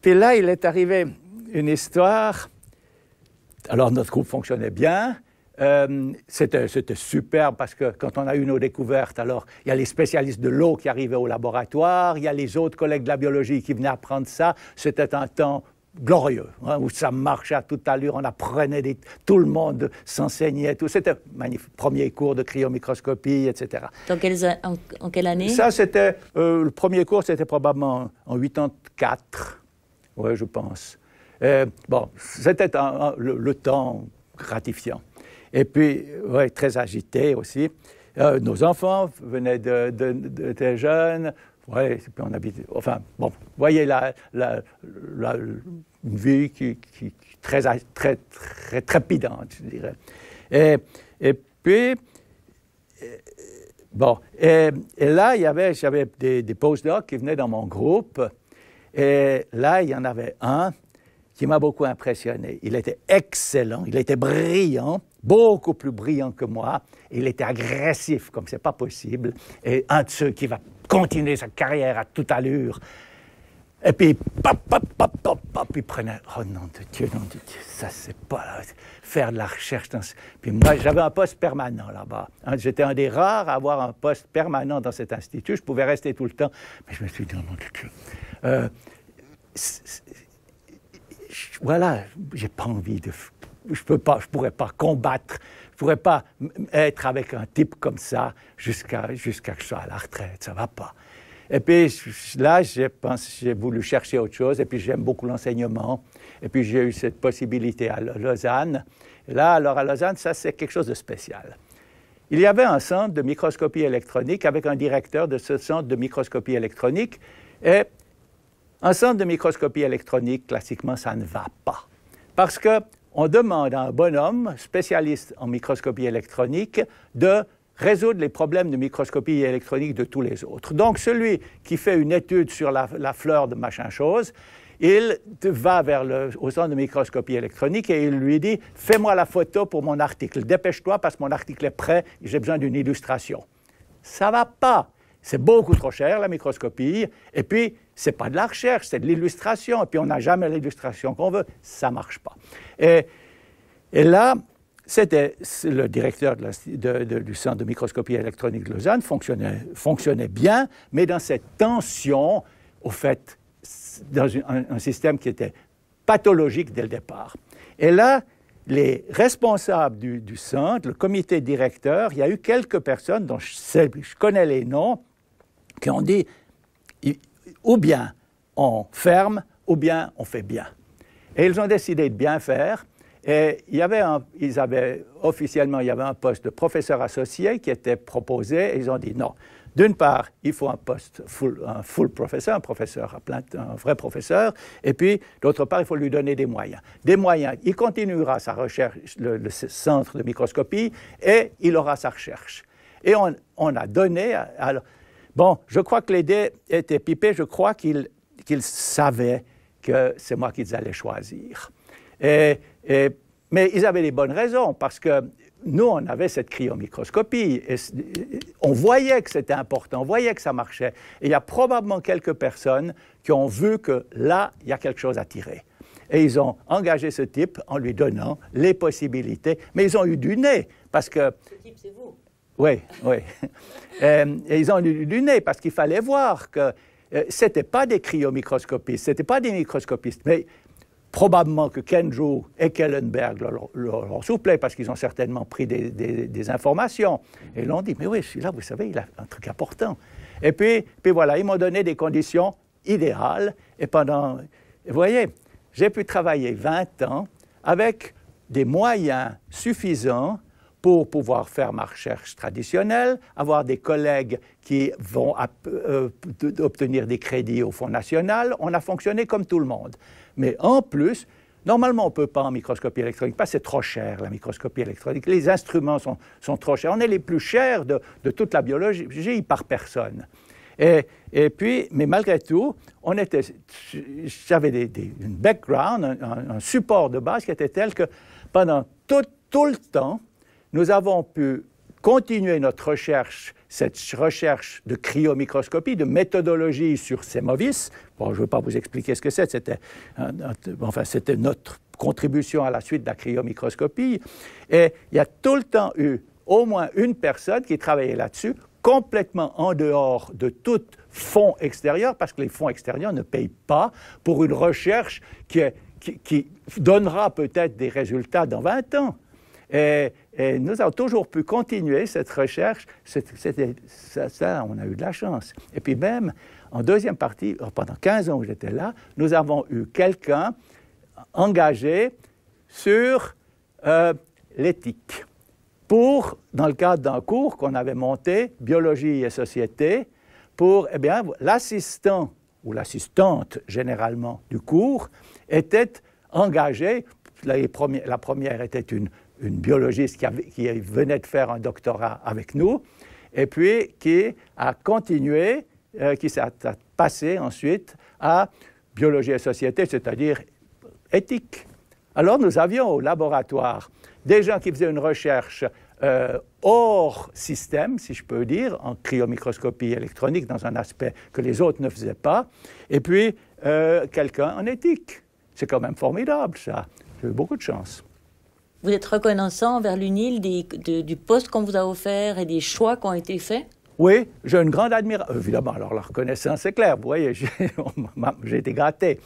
puis là, il est arrivé une histoire. Alors, notre groupe fonctionnait bien. Euh, c'était, superbe parce que quand on a eu nos découvertes, alors il y a les spécialistes de l'eau qui arrivaient au laboratoire, il y a les autres collègues de la biologie qui venaient apprendre ça. C'était un temps glorieux, hein, où ça marchait à toute allure, on apprenait, tout le monde s'enseignait, tout. C'était magnifique. Premier cours de cryomicroscopie, etc. Dans en, quelle année Ça, c'était. Euh, le premier cours, c'était probablement en 84, ouais, je pense. Euh, bon, c'était le, temps gratifiant. Et puis, ouais, très agité aussi. Euh, nos enfants venaient de, jeunes, on habite. Enfin, bon, vous voyez, la, la, une vie qui, qui, très, très, très trépidante, je dirais. Et, et puis, bon, et, là, il y avait, j'avais des, des postdocs qui venaient dans mon groupe. Et là, il y en avait un qui m'a beaucoup impressionné. Il était excellent, il était brillant, beaucoup plus brillant que moi. Il était agressif comme c'est pas possible. Et un de ceux qui va continuer sa carrière à toute allure. Et puis, pop, pop, pop, pop, pop, il prenait, oh non de Dieu, non de Dieu, ça c'est pas faire de la recherche. Dans Puis moi, j'avais un poste permanent là-bas. Hein, j'étais un des rares à avoir un poste permanent dans cet institut. Je pouvais rester tout le temps. Mais je me suis dit, oh, non de Dieu. Euh, voilà, j'ai pas envie de. Je peux pas, je pourrais pas combattre je ne pourrais pas être avec un type comme ça jusqu'à jusqu'à que je sois à la retraite. Ça ne va pas. Et puis là, j'ai voulu chercher autre chose. Et puis j'aime beaucoup l'enseignement. Et puis j'ai eu cette possibilité à Lausanne. là, alors à Lausanne, ça c'est quelque chose de spécial. Il y avait un centre de microscopie électronique avec un directeur de ce centre de microscopie électronique. Et un centre de microscopie électronique, classiquement, ça ne va pas. Parce que on demande à un bonhomme spécialiste en microscopie électronique de résoudre les problèmes de microscopie électronique de tous les autres. Donc celui qui fait une étude sur la, fleur de machin chose, il va vers le, au centre de microscopie électronique et il lui dit Fais-moi la photo pour mon article, dépêche-toi parce que mon article est prêt, j'ai besoin d'une illustration. Ça va pas. C'est beaucoup trop cher, la microscopie. Et puis, c'est pas de la recherche, c'est de l'illustration, et puis on n'a jamais l'illustration qu'on veut, ça marche pas. Et, et là, c'était le directeur de du Centre de microscopie électronique de Lausanne, fonctionnait, fonctionnait bien, mais dans cette tension, au fait, dans un, système qui était pathologique dès le départ. Et là, les responsables du, du centre, le comité directeur, il y a eu quelques personnes dont je connais les noms, qui ont dit, ou bien on ferme, ou bien on fait bien. Et ils ont décidé de bien faire. Et il y avait ils avaient, officiellement, il y avait un poste de professeur associé qui était proposé et ils ont dit non. D'une part, il faut un poste full, un full professeur, un professeur à plein, un vrai professeur, et puis d'autre part, il faut lui donner des moyens. Des moyens, il continuera sa recherche, le, centre de microscopie, et il aura sa recherche. Et on, on a donné, alors, Bon, je crois que les dés étaient pipés, je crois qu'ils savaient que c'est moi qu'ils allaient choisir. Et, mais ils avaient les bonnes raisons, parce que nous, on avait cette cryomicroscopie, et on voyait que c'était important, on voyait que ça marchait. Et il y a probablement quelques personnes qui ont vu que là, il y a quelque chose à tirer. Et ils ont engagé ce type en lui donnant les possibilités, mais ils ont eu du nez, parce que... Ce type, c'est vous oui, oui. [LAUGHS] Euh, et ils ont luné parce qu'il fallait voir que euh, ce n'étaient pas des cryomicroscopistes, ce n'étaient pas des microscopistes, mais probablement que Kenjo et Kellenberg leur, leur, parce qu'ils ont certainement pris des, informations. Et l'ont dit, mais oui, celui-là, vous savez, il a un truc important. Et puis, puis voilà, ils m'ont donné des conditions idéales. Et pendant, vous voyez, j'ai pu travailler 20 ans avec des moyens suffisants pour pouvoir faire ma recherche traditionnelle, avoir des collègues qui vont euh, obtenir des crédits au Fonds national. On a fonctionné comme tout le monde. Mais en plus, Normalement, on ne peut pas en microscopie électronique, parce c'est trop cher, la microscopie électronique. Les instruments sont, sont trop chers. On est les plus chers de, de toute la biologie par personne. Et, et, puis, mais malgré tout, on était, j'avais des, une background, un, un, support de base qui était tel que pendant tout, tout le temps, nous avons pu continuer notre recherche, cette recherche de cryomicroscopie, de méthodologie sur Semovis. Bon, je ne veux pas vous expliquer ce que c'est, c'était, enfin, notre contribution à la suite de la cryomicroscopie. Et il y a tout le temps eu au moins une personne qui travaillait là-dessus, complètement en dehors de tout fonds extérieur, parce que les fonds extérieurs ne payent pas pour une recherche qui, qui donnera peut-être des résultats dans 20 ans. Et et nous avons toujours pu continuer cette recherche. C'était, ça, on a eu de la chance. Et puis même, en deuxième partie, oh, pendant 15 ans où j'étais là, nous avons eu quelqu'un engagé sur euh, l'éthique. Pour, dans le cadre d'un cours qu'on avait monté, biologie et société, pour, eh bien, l'assistant ou l'assistante généralement du cours était engagée. la première était une une biologiste qui, venait de faire un doctorat avec nous, et puis qui a continué, euh, qui s'est passé ensuite à biologie et société, c'est-à-dire éthique. Alors nous avions au laboratoire des gens qui faisaient une recherche euh, hors système, si je peux dire, en cryomicroscopie électronique, dans un aspect que les autres ne faisaient pas, et puis euh, quelqu'un en éthique. C'est quand même formidable, ça. J'ai eu beaucoup de chance. Vous êtes reconnaissant envers l'UNIL du poste qu'on vous a offert et des choix qui ont été faits Oui, j'ai une grande admiration. Évidemment, alors la reconnaissance, c'est clair. Vous voyez, j'ai, [LAUGHS] été gratté.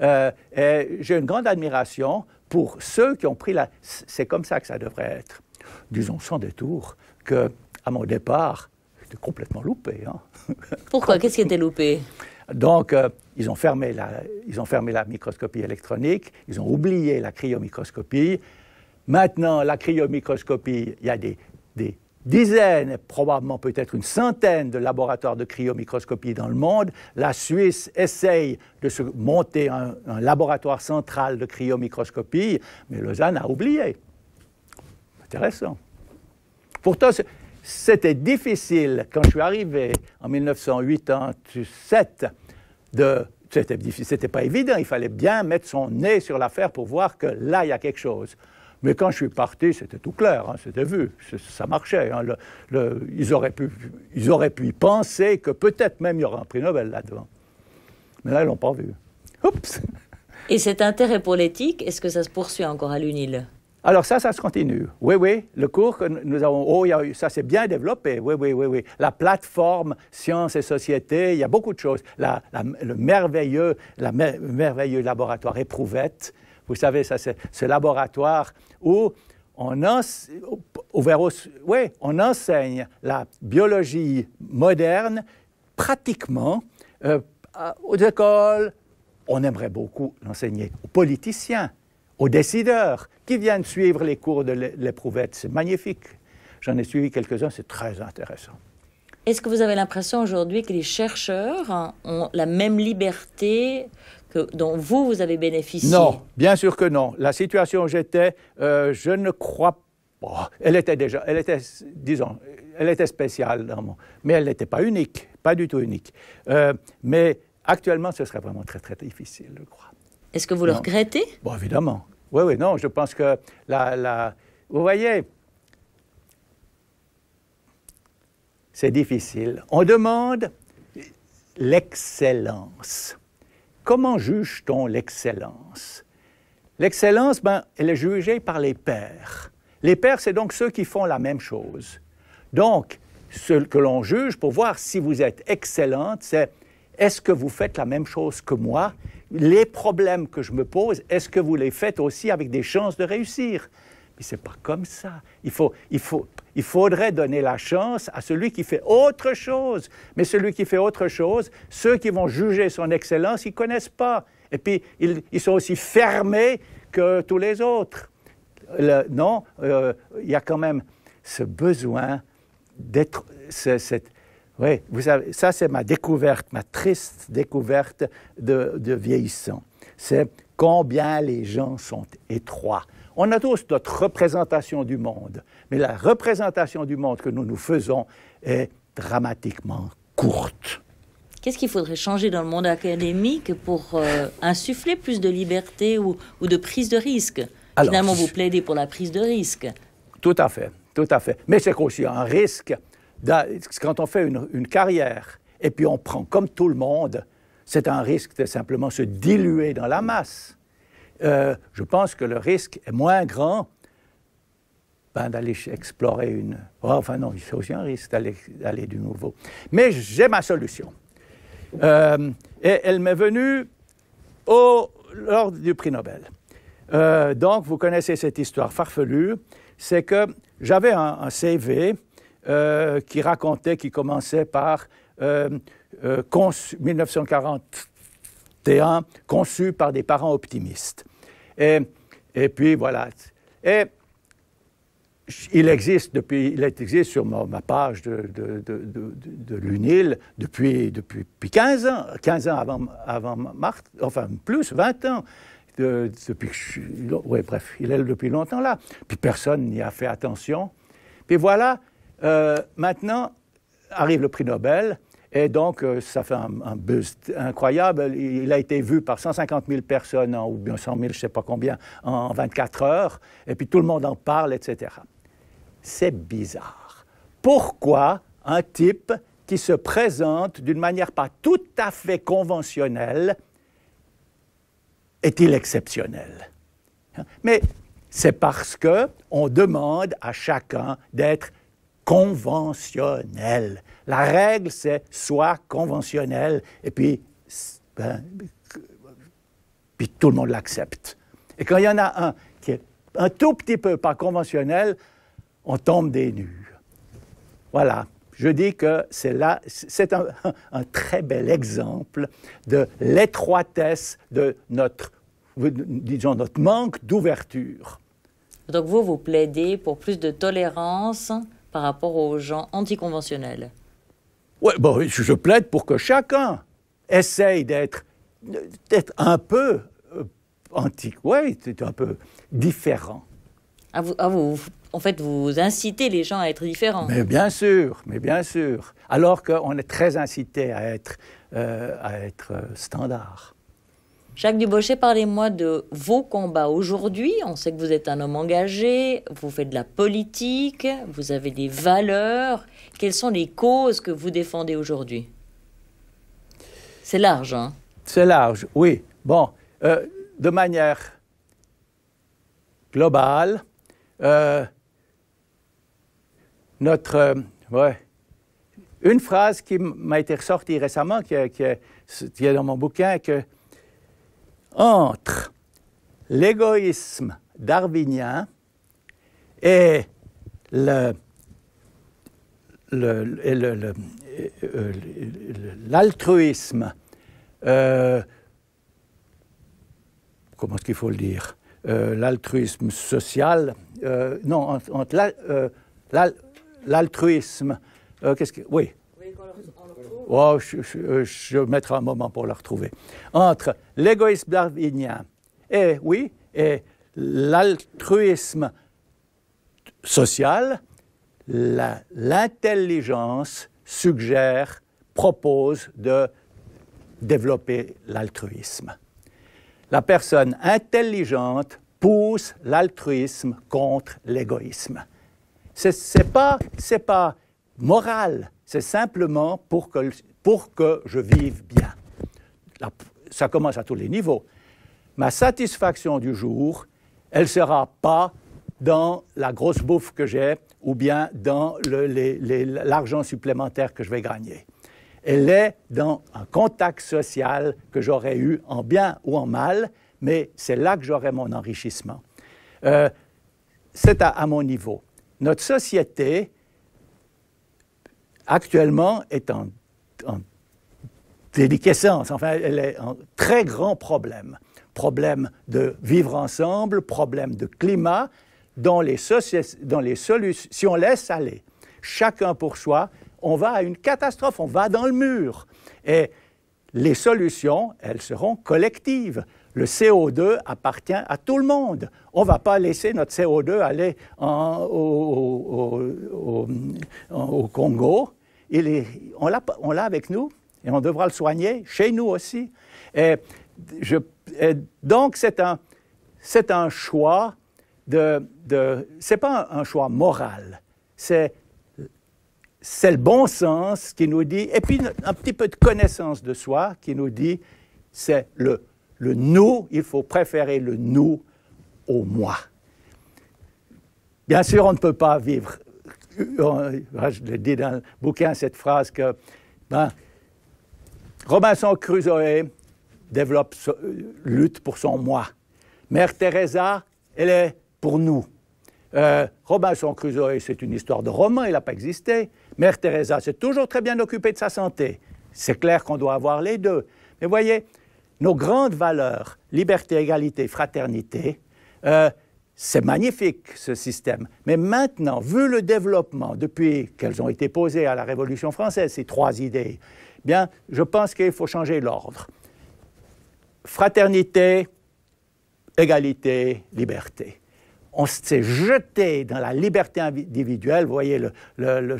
Euh, j'ai une grande admiration pour ceux qui ont pris la. C'est comme ça que ça devrait être. Disons sans détour que, à mon départ, j'étais complètement loupé. Hein. [LAUGHS] Pourquoi Qu'est-ce qui était loupé donc, euh, ils, ont fermé la, ils ont fermé la microscopie électronique, ils ont oublié la cryomicroscopie, Maintenant, la cryomicroscopie, il y a des, dizaines, probablement peut-être une centaine de laboratoires de cryomicroscopie dans le monde. La Suisse essaye de se monter un, laboratoire central de cryomicroscopie, mais Lausanne a oublié. Intéressant. Pourtant, c'était difficile quand je suis arrivé en 1987 c'était pas évident, il fallait bien mettre son nez sur l'affaire pour voir que là il y a quelque chose. Mais quand je suis parti, c'était tout clair, hein, c'était vu, ça marchait. Hein, ils, auraient pu, ils auraient pu penser que peut-être même il y aurait un prix Nobel là-dedans. Mais là, ils l'ont pas vu. Oups Et cet intérêt pour l'éthique, est-ce que ça se poursuit encore à l'UNIL alors ça, ça se continue. Oui, oui, le cours que nous avons, oh, ça s'est bien développé. Oui, oui, oui, oui. La plateforme sciences et société, il y a beaucoup de choses. La, le merveilleux, la merveilleux laboratoire éprouvette vous savez, ça, c'est ce laboratoire où on, on enseigne la biologie moderne pratiquement euh, aux écoles. On aimerait beaucoup l'enseigner aux politiciens, aux décideurs qui viennent suivre les cours de l'éprouvette. C'est magnifique. J'en ai suivi quelques-uns, c'est très intéressant. Est-ce que vous avez l'impression aujourd'hui que les chercheurs ont la même liberté dont vous, vous avez bénéficié Non, bien sûr que non. La situation où j'étais, euh, je ne crois pas. elle était déjà, elle était, disons, elle était spéciale, mon... mais elle n'était pas unique, pas du tout unique. Euh, mais actuellement, ce serait vraiment très, très difficile, je crois. Est-ce que vous le regrettez Bon, évidemment. Oui, oui, non, je pense que la. Vous voyez, c'est difficile. On demande l'excellence comment juge-t-on l'excellence L'excellence, ben, elle est jugée par les pères. Les pères, c'est donc ceux qui font la même chose. Donc, ce que l'on juge pour voir si vous êtes excellente, c'est est-ce que vous faites la même chose que moi Les problèmes que je me pose, est-ce que vous les faites aussi avec des chances de réussir Mais ce n'est pas comme ça. Il faut, il faut, il faudrait donner la chance à celui qui fait autre chose. Mais celui qui fait autre chose, ceux qui vont juger son excellence, ils ne connaissent pas. Et puis, ils, sont aussi fermés que tous les autres. non, euh, il y a quand même ce besoin d'être... Oui, vous savez, ça c'est ma découverte, ma triste découverte de, de vieillissant. C'est combien les gens sont étroits. On a tous notre représentation du monde, mais la représentation du monde que nous nous faisons est dramatiquement courte. Qu'est-ce qu'il faudrait changer dans le monde académique pour euh, insuffler plus de liberté ou, de prise de risque Finalement, vous plaidez pour la prise de risque. Tout à fait, tout à fait. Mais c'est aussi un risque quand on fait une, carrière et puis on prend comme tout le monde, c'est un risque de simplement se diluer dans la masse. Euh, je pense que le risque est moins grand ben, d'aller explorer une... Oh, enfin non, c'est aussi un risque d'aller du nouveau. Mais j'ai ma solution. Euh, et elle m'est venue au, lors du prix Nobel. Euh, donc, vous connaissez cette histoire farfelue. C'est que j'avais un, CV qui racontait, qui commençait par 1941, conçu par des parents optimistes. Et, puis, voilà. Et il existe depuis, il existe sur ma, page de, de, l'UNIL depuis, depuis, 15 ans, 15 ans avant, avant Marthe, enfin plus, 20 ans. depuis bref, il est depuis longtemps là. Puis personne n'y a fait attention. Puis voilà, euh, maintenant arrive le prix Nobel. Et donc, euh, ça fait un, buzz incroyable. Il a été vu par 150 000 personnes, ou bien 100 000, je ne sais pas combien, en 24 heures. Et puis tout le monde en parle, etc. C'est bizarre. Pourquoi un type qui se présente d'une manière pas tout à fait conventionnelle est-il exceptionnel hein? Mais c'est parce qu'on demande à chacun d'être conventionnel. La règle, c'est soit conventionnel, et ben, puis, tout le monde l'accepte. Et quand il y en a un qui est un tout petit peu pas conventionnel, on tombe des nues. Voilà. Je dis que c'est là, c'est un, [LAUGHS] un, très bel exemple de l'étroitesse de notre, disons, notre manque d'ouverture. Donc vous, vous plaidez pour plus de tolérance par rapport aux gens anticonventionnels Oui, bon, bah, je plaide pour que chacun essaye d'être un peu euh, anti, un peu différent. Ah, ah, vous, en fait, vous incitez les gens à être différents. Mais bien sûr, mais bien sûr. Alors qu'on est très incité à être, euh, à être euh, standard. Jacques Dubochet, parlez-moi de vos combats aujourd'hui. On sait que vous êtes un homme engagé, vous faites de la politique, vous avez des valeurs. Quelles sont les causes que vous défendez aujourd'hui C'est large, hein C'est large, oui. Bon, euh, de manière globale, euh, notre... Euh, ouais. Une phrase qui m'a été ressortie récemment, qui, qui est dans mon bouquin, que entre l'égoïsme darwinien et le, euh, l'altruisme, euh, comment est-ce qu'il faut le dire, euh, l'altruisme social, non, entre l'altruisme, qu'est-ce que, oui, je, vais euh, mettrai un moment pour la retrouver. Entre l'égoïsme darwinien et, oui, et l'altruisme social, l'intelligence suggère, propose de développer l'altruisme. La personne intelligente pousse l'altruisme contre l'égoïsme. Ce n'est pas moral, c'est simplement pour que, pour que je vive bien. ça commence à tous les niveaux. Ma satisfaction du jour, elle ne sera pas dans la grosse bouffe que j'ai ou bien dans l'argent supplémentaire que je vais gagner. Elle est dans un contact social que j'aurais eu en bien ou en mal, mais c'est là que j'aurai mon enrichissement. Euh, c'est à, mon niveau. Notre société, actuellement, est en, déliquescence, enfin, elle est en très grand problème. Problème de vivre ensemble, problème de climat, dans les, dans solutions, si on laisse aller chacun pour soi, on va à une catastrophe, on va dans le mur. Et les solutions, elles seront collectives. Le CO2 appartient à tout le monde. On ne va pas laisser notre CO2 aller au Congo il on l'a avec nous et on devra le soigner chez nous aussi. Et donc, c'est un, c'est un choix de. de c'est pas un, choix moral, c'est, c'est le bon sens qui nous dit, et puis un petit peu de connaissance de soi qui nous dit c'est le, le nous, il faut préférer le nous au moi. Bien sûr, on ne peut pas vivre euh, euh, je le dis dans le bouquin, cette phrase que ben, Robinson Crusoe développe, euh, lutte pour son moi. Mère Teresa, elle est pour nous. Robinson Crusoe, c'est une histoire de roman, il n'a pas existé. Mère Teresa s'est toujours très bien occupée de sa santé. C'est clair qu'on doit avoir les deux. Mais voyez, nos grandes valeurs, liberté, égalité, fraternité, c'est magnifique, ce système. Mais maintenant, vu le développement, depuis qu'elles ont été posées à la Révolution française, ces trois idées, bien, je pense qu'il faut changer l'ordre. Fraternité, égalité, liberté on s'est jeté dans la liberté individuelle, vous voyez, le,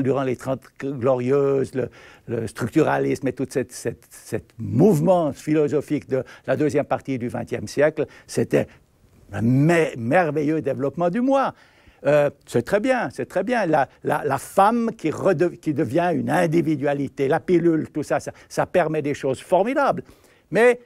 durant les Trente Glorieuses, le, structuralisme et tout ce cette, mouvement philosophique de la deuxième partie du XXe siècle, c'était un merveilleux développement du moi. Euh, c'est très bien, c'est très bien. La, femme qui, devient une individualité, la pilule, tout ça, ça, ça permet des choses formidables. Mais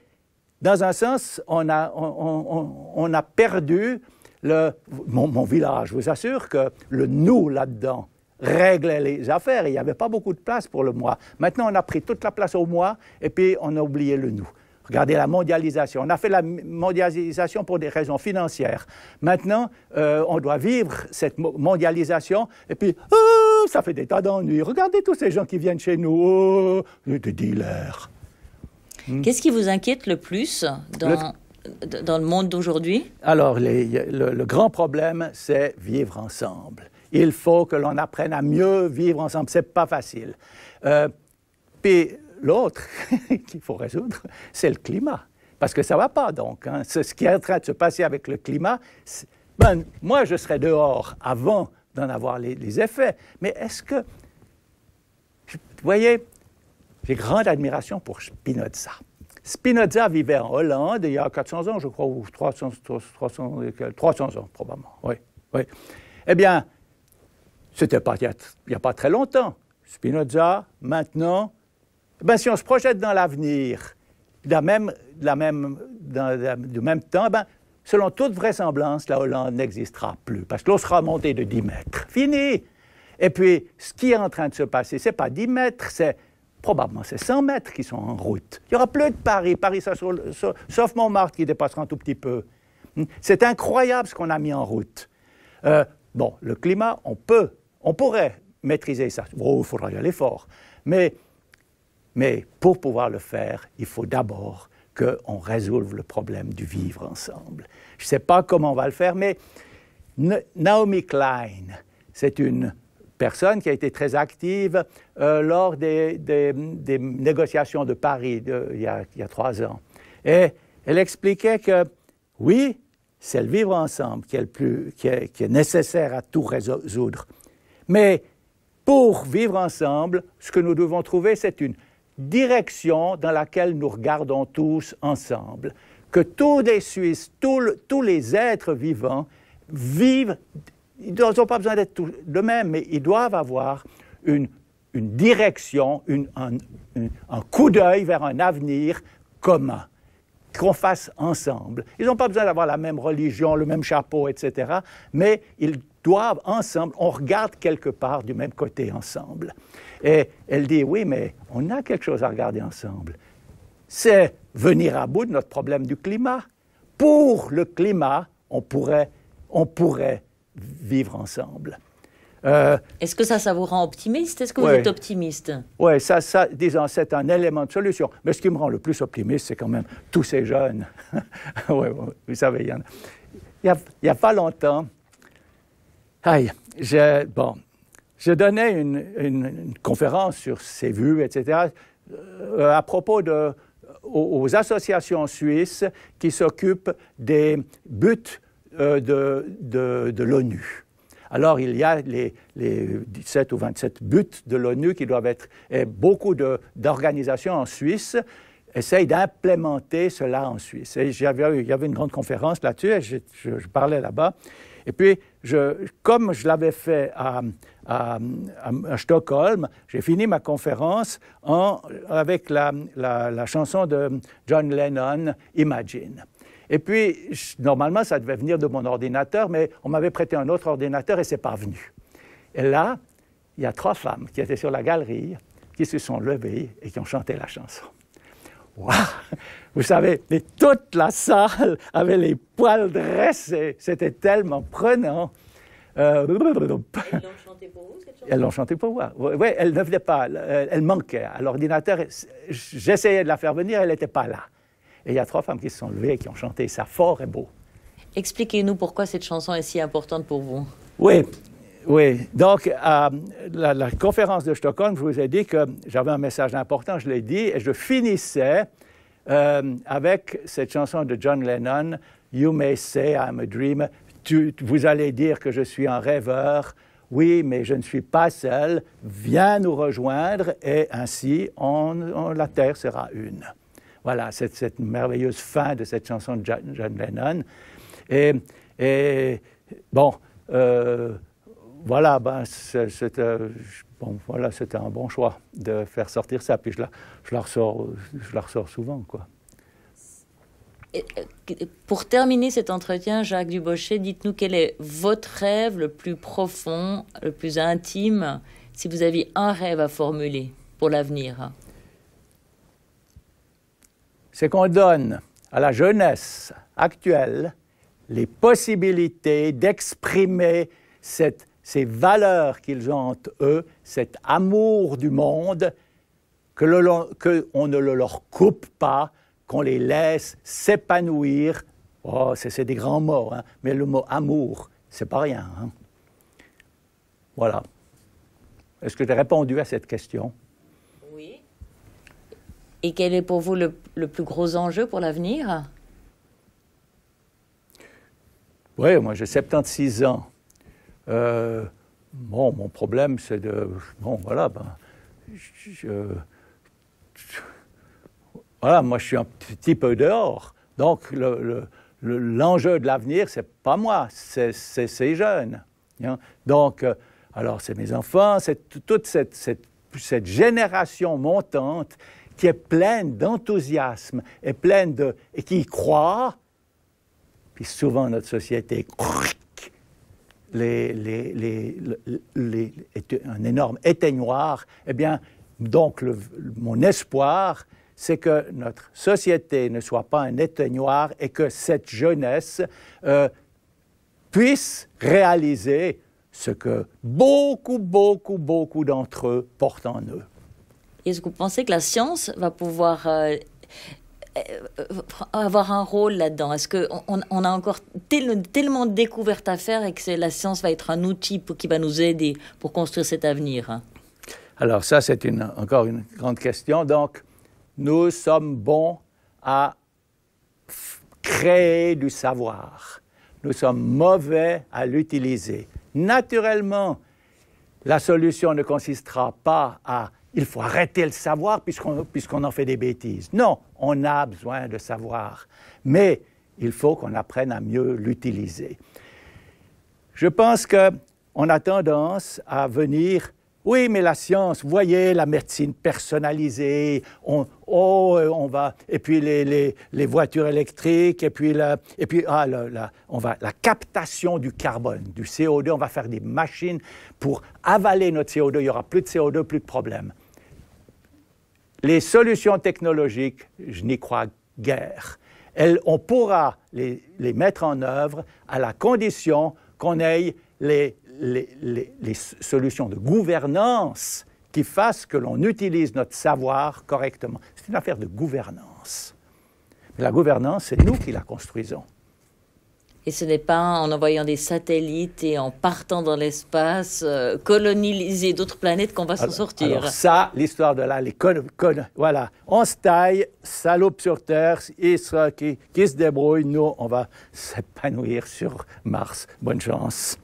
dans un sens, on a, perdu le, mon, village. Je vous assure que le nous là-dedans réglait les affaires. Il n'y avait pas beaucoup de place pour le moi. Maintenant, on a pris toute la place au moi et puis on a oublié le nous. Regardez la mondialisation. On a fait la mondialisation pour des raisons financières. Maintenant, euh, on doit vivre cette mondialisation et puis oh, ça fait des tas d'ennuis. Regardez tous ces gens qui viennent chez nous, oh, des dealers. Hmm. Qu'est-ce qui vous inquiète le plus dans... Le dans le monde d'aujourd'hui Alors, le, grand problème, c'est vivre ensemble. Il faut que l'on apprenne à mieux vivre ensemble. C'est pas facile. Euh, puis l'autre [LAUGHS] qu'il faut résoudre, c'est le climat. Parce que ça va pas, donc. Hein. Ce, qui est en train de se passer avec le climat, ben, moi, je serais dehors avant d'en avoir les, les effets. Mais est-ce que... Vous voyez, j'ai grande admiration pour Spinoza. Spinoza vivait en Hollande il y a 400 ans, je crois, ou 300, 300, ans probablement. Oui, oui. Eh bien, c'était pas il n'y a, pas très longtemps. Spinoza, maintenant, ben, si on se projette dans l'avenir, la même, la même, dans, du même temps, eh selon toute vraisemblance, la Hollande n'existera plus parce que l'on sera monté de 10 mètres. Fini! Et puis, ce qui est en train de se passer, ce n'est pas 10 mètres, c'est probablement c'est 100 mètres qui sont en route. Il n'y aura plus de Paris, Paris sauf Montmartre qui dépassera un tout petit peu. Hmm? C'est incroyable ce qu'on a mis en route. Euh, bon, le climat, on peut, on pourrait maîtriser ça. Oh, il faudra y aller fort. Mais, mais pour pouvoir le faire, il faut d'abord qu'on résolve le problème du vivre ensemble. Je ne sais pas comment on va le faire, mais Naomi Klein, c'est une personne qui a été très active euh, lors des, négociations de Paris il, y a, trois ans. Et elle expliquait que, oui, c'est le vivre ensemble qui est, plus, qui est, nécessaire à tout résoudre. Mais pour vivre ensemble, ce que nous devons trouver, c'est une direction dans laquelle nous regardons tous ensemble. Que tous les Suisses, tous tous les êtres vivants vivent ils n'ont pas besoin d'être de même, mais ils doivent avoir une, direction, un, un coup d'œil vers un avenir commun qu'on fasse ensemble. Ils n'ont pas besoin d'avoir la même religion, le même chapeau, etc., mais ils doivent ensemble, on regarde quelque part du même côté ensemble. Et elle dit, oui, mais on a quelque chose à regarder ensemble. C'est venir à bout de notre problème du climat. Pour le climat, on pourrait, on pourrait vivre ensemble. Euh, Est-ce que ça, ça vous rend optimiste Est-ce que vous êtes optimiste Oui, ça, ça, disons, c'est un élément de solution. Mais ce qui me rend le plus optimiste, c'est quand même tous ces jeunes. [LAUGHS] ouais, vous savez, il y, en a. Il, y a, pas longtemps, aïe, j'ai bon, je donnais une, conférence sur ces vues, etc., euh, à propos de, aux associations suisses qui s'occupent des buts euh, de, de, l'ONU. Alors, il y a les, les, 17 ou 27 buts de l'ONU qui doivent être. Et beaucoup d'organisations en Suisse essayent d'implémenter cela en Suisse. il y avait une grande conférence là-dessus, et je, parlais là-bas. Et puis, je, comme je l'avais fait à, à, Stockholm, j'ai fini ma conférence avec la, la chanson de John Lennon, Imagine. Et puis, normalement, ça devait venir de mon ordinateur, mais on m'avait prêté un autre ordinateur et c'est pas venu. Et là, il y a trois femmes qui étaient sur la galerie, qui se sont levées et qui ont chanté la chanson. Waouh Vous savez, toute la salle avait les poils dressés. C'était tellement prenant. Euh, elles l'ont chanté pour vous, cette chanson Elles l'ont chantée pour moi. Oui, elle ne venait pas. Elle, manquait à l'ordinateur. J'essayais de la faire venir, elle n'était pas là. Et il y a trois femmes qui se sont levées et qui ont chanté ça fort et beau. Expliquez-nous pourquoi cette chanson est si importante pour vous. Oui, oui. Donc, à euh, la, conférence de Stockholm, je vous ai dit que j'avais un message important, je l'ai dit, et je finissais euh, avec cette chanson de John Lennon, You may say I'm a dreamer. vous allez dire que je suis un rêveur. Oui, mais je ne suis pas seul. Viens nous rejoindre et ainsi la Terre sera une. Voilà, cette, merveilleuse fin de cette chanson de John, Lennon. Et, euh, ben, euh, bon, voilà, c'était un bon choix de faire sortir ça. Puis je la, ressors, souvent, quoi. Euh, pour terminer cet entretien, Jacques Dubochet, dites-nous quel est votre rêve le plus profond, le plus intime, si vous aviez un rêve à formuler pour l'avenir c'est qu'on donne à la jeunesse actuelle les possibilités d'exprimer ces valeurs qu'ils ont eux, cet amour du monde, qu'on ne le leur coupe pas, qu'on les laisse s'épanouir. Oh, c'est des grands mots, hein. mais le mot amour, c'est pas rien. Hein. Voilà. Est-ce que j'ai répondu à cette question? Et quel est pour vous le, plus gros enjeu pour l'avenir Oui, moi j'ai 76 ans. Euh, bon, mon problème c'est de... Bon, voilà, ben, voilà, moi je suis un petit peu dehors. Donc l'enjeu de l'avenir, c'est pas moi, c'est ces jeunes. Hein. Donc, euh, alors c'est mes enfants, c'est toute cette, cette, cette génération montante qui est pleine d'enthousiasme et pleine de... et qui y croit, puis souvent notre société... est un énorme éteignoir, eh bien, donc mon espoir, c'est que notre société ne soit pas un éteignoir et que cette jeunesse euh, puisse réaliser ce que beaucoup, beaucoup, beaucoup d'entre eux portent en eux. Est-ce que vous pensez que la science va pouvoir euh, euh, avoir un rôle là-dedans Est-ce qu'on on a encore tellement de découvertes à faire et que la science va être un outil pour, qui va nous aider pour construire cet avenir hein Alors ça, c'est une, encore une grande question. Donc, nous sommes bons à créer du savoir. Nous sommes mauvais à l'utiliser. Naturellement, la solution ne consistera pas à il faut arrêter le savoir puisqu'on en fait des bêtises. Non, on a besoin de savoir, mais il faut qu'on apprenne à mieux l'utiliser. Je pense qu'on a tendance à venir oui, mais la science, voyez, la médecine personnalisée, oh, euh, va, et puis les, voitures électriques, et puis, ah, la, on va, la captation du carbone, du CO2, on va faire des machines pour avaler notre CO2, il y aura plus de CO2, plus de problèmes. Les solutions technologiques, je n'y crois guère. on pourra les, mettre en œuvre à la condition qu'on ait les, solutions de gouvernance qui fassent que l'on utilise notre savoir correctement. C'est une affaire de gouvernance. la gouvernance, c'est nous qui la construisons. Et ce n'est pas en envoyant des satellites et en partant dans l'espace, euh, coloniser d'autres planètes qu'on va s'en sortir. ça, l'histoire de là, les voilà. On se taille, salope sur Terre, et qui, se débrouille, nous, on va s'épanouir sur Mars. Bonne chance.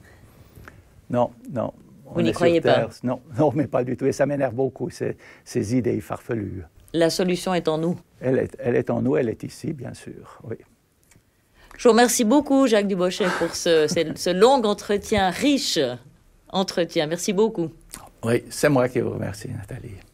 Non, non. Vous n'y croyez pas Non, non, mais pas du tout. Et ça m'énerve beaucoup, ces, ces idées farfelues. La solution est en nous. Elle est, elle est en nous, elle est ici, bien sûr, oui. Je vous remercie beaucoup, Jacques Dubochet, pour ce, long entretien, riche entretien. Merci beaucoup. Oui, c'est moi qui vous remercie, Nathalie.